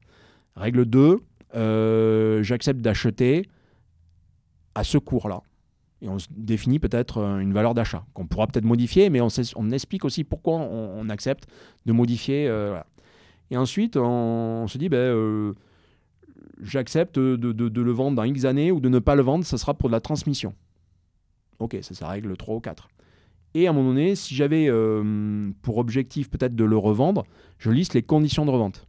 Règle 2, j'accepte d'acheter à ce cours-là et on définit peut-être euh, une valeur d'achat qu'on pourra peut-être modifier, mais on, explique aussi pourquoi on, accepte de modifier. Euh, et ensuite, on, se dit, ben, euh, j'accepte de, le vendre dans X années ou de ne pas le vendre, ça sera pour de la transmission. Ok, ça, ça règle 3 ou 4. Et à un moment donné, si j'avais pour objectif peut-être de le revendre, je liste les conditions de revente.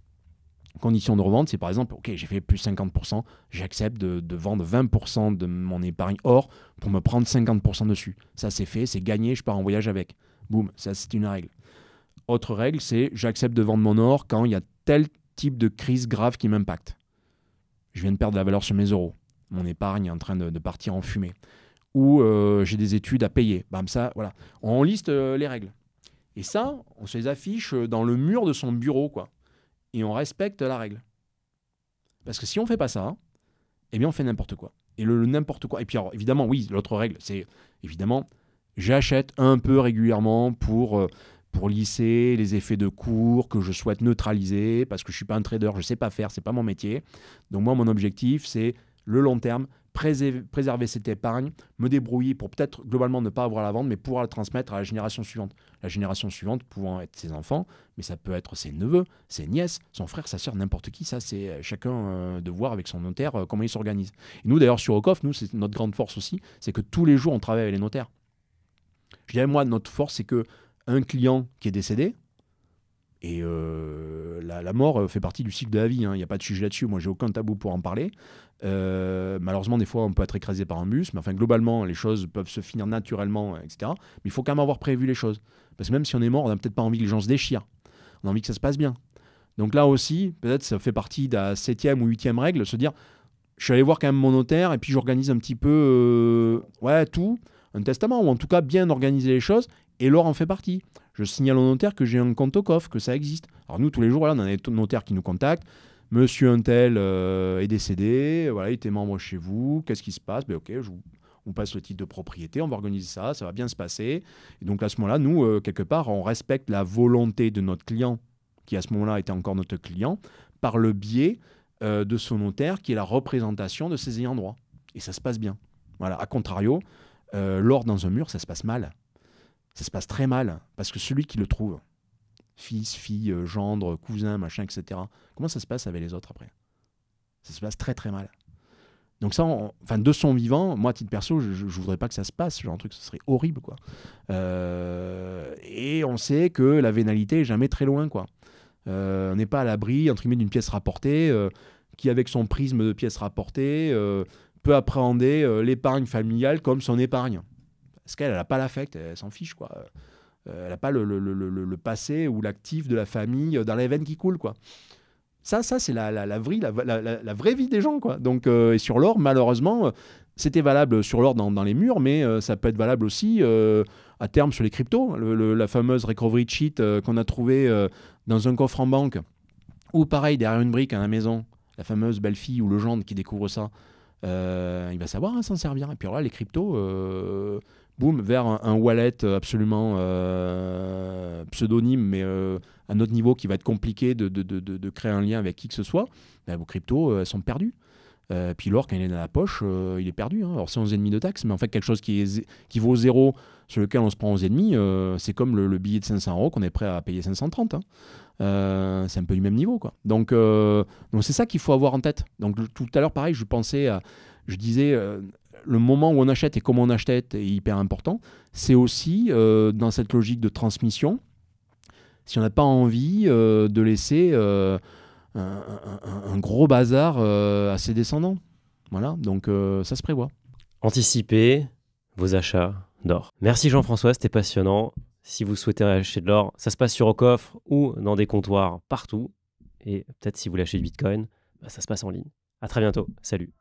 Condition de revente, c'est par exemple, ok, j'ai fait plus 50%, j'accepte de, vendre 20% de mon épargne or pour me prendre 50% dessus. Ça, c'est fait, c'est gagné, je pars en voyage avec. Boum, ça, c'est une règle. Autre règle, c'est j'accepte de vendre mon or quand il y a tel type de crise grave qui m'impacte. Je viens de perdre de la valeur sur mes euros. Mon épargne est en train de, partir en fumée. Ou euh, j'ai des études à payer. Bam, ça, voilà. On liste euh, les règles. Et ça, on se les affiche euh, dans le mur de son bureau, quoi et on respecte la règle. Parce que si on ne fait pas ça, eh bien on fait n'importe quoi. Et le, n'importe quoi. Et puis évidemment, oui, l'autre règle, c'est évidemment, j'achète un peu régulièrement pour, euh, pour lisser les effets de cours que je souhaite neutraliser, parce que je ne suis pas un trader, je ne sais pas faire, c'est pas mon métier. Donc moi, mon objectif, c'est le long terme, préserver, cette épargne, me débrouiller pour peut-être globalement ne pas avoir à la vente, mais pouvoir la transmettre à la génération suivante. La génération suivante pouvant être ses enfants, mais ça peut être ses neveux, ses nièces, son frère, sa soeur, n'importe qui. Ça, c'est euh, chacun euh, de voir avec son notaire euh, comment il s'organise. Et nous, d'ailleurs, sur OCOF, nous, c'est notre grande force aussi, c'est que tous les jours, on travaille avec les notaires. Je dirais, moi, notre force, c'est que un client qui est décédé, et euh, la, mort euh, fait partie du cycle de la vie. Hein. Il n'y a pas de sujet là-dessus. Moi, j'ai aucun tabou pour en parler. Euh, malheureusement, des fois, on peut être écrasé par un bus. Mais enfin, globalement, les choses peuvent se finir naturellement, etc. Mais il faut quand même avoir prévu les choses. Parce que même si on est mort, on n'a peut-être pas envie que les gens se déchirent. On a envie que ça se passe bien. Donc là aussi, peut-être ça fait partie de la septième ou huitième règle, se dire, je suis allé voir quand même mon notaire et puis j'organise un petit peu, ouais, tout, un testament, ou en tout cas bien organiser les choses, et l'or en fait partie. Je signale au notaire que j'ai un compte au coffre, que ça existe. Alors nous, tous les jours, on a des notaires qui nous contactent. Monsieur Untel euh, est décédé, voilà, il était membre chez vous, qu'est-ce qui se passe ben ok, on passe le titre de propriété, on va organiser ça, ça va bien se passer. Et donc à ce moment-là, nous, euh, quelque part, on respecte la volonté de notre client, qui à ce moment-là était encore notre client, par le biais euh, de son notaire, qui est la représentation de ses ayants droit. Et ça se passe bien. Voilà. A contrario, l'or dans un mur, ça se passe mal ça se passe très mal, parce que celui qui le trouve, fils, fille, euh, gendre, cousin, machin, etc., comment ça se passe avec les autres après Ça se passe très très mal. Donc ça, enfin, de son vivant, moi, à titre perso, je, voudrais pas que ça se passe, genre un truc, ce serait horrible, quoi. Euh, et on sait que la vénalité est jamais très loin, quoi. Euh, on n'est pas à l'abri, entre guillemets, d'une pièce rapportée, qui, avec son prisme de pièce rapportée, peut appréhender l'épargne familiale comme son épargne. Parce qu'elle, elle n'a pas l'affect, elle, s'en fiche, quoi. Euh, elle n'a pas le, passé ou l'actif de la famille euh, dans les veines qui coulent, quoi. Ça, ça c'est la, vraie, vie des gens, quoi. Donc, euh, et sur l'or, malheureusement, c'était valable sur l'or dans, les murs, mais ça peut être valable aussi à terme sur les cryptos. la fameuse recovery cheat qu'on a trouvée dans un coffre en banque, ou pareil, derrière une brique à la maison, la fameuse belle fille ou le gendre qui découvre ça, il va savoir hein, s'en servir. Et puis là, les cryptos, boum, vers un, wallet euh, absolument euh, pseudonyme, mais à euh, notre niveau qui va être compliqué de, créer un lien avec qui que ce soit, bah, vos cryptos, elles sont perdues. puis l'or, quand il est dans la poche, il est perdu. Hein. Alors c'est ennemis de taxe, mais en fait, quelque chose qui, est, qui vaut zéro, sur lequel on se prend aux euh, c'est comme le, billet de 500 euros qu'on est prêt à payer 530. Hein. c'est un peu du même niveau. Quoi. Donc, donc c'est ça qu'il faut avoir en tête. Donc tout à l'heure, pareil, je pensais à, Je disais, le moment où on achète et comment on achète est hyper important. C'est aussi euh, dans cette logique de transmission, si on n'a pas envie euh, de laisser euh, un, gros bazar à ses descendants. Voilà, donc ça se prévoit. Anticiper vos achats d'or. Merci Jean-François, c'était passionnant. Si vous souhaitez acheter de l'or, ça se passe sur coffre ou dans des comptoirs partout. Et peut-être si vous lâchez du Bitcoin, bah, ça se passe en ligne. À très bientôt. Salut.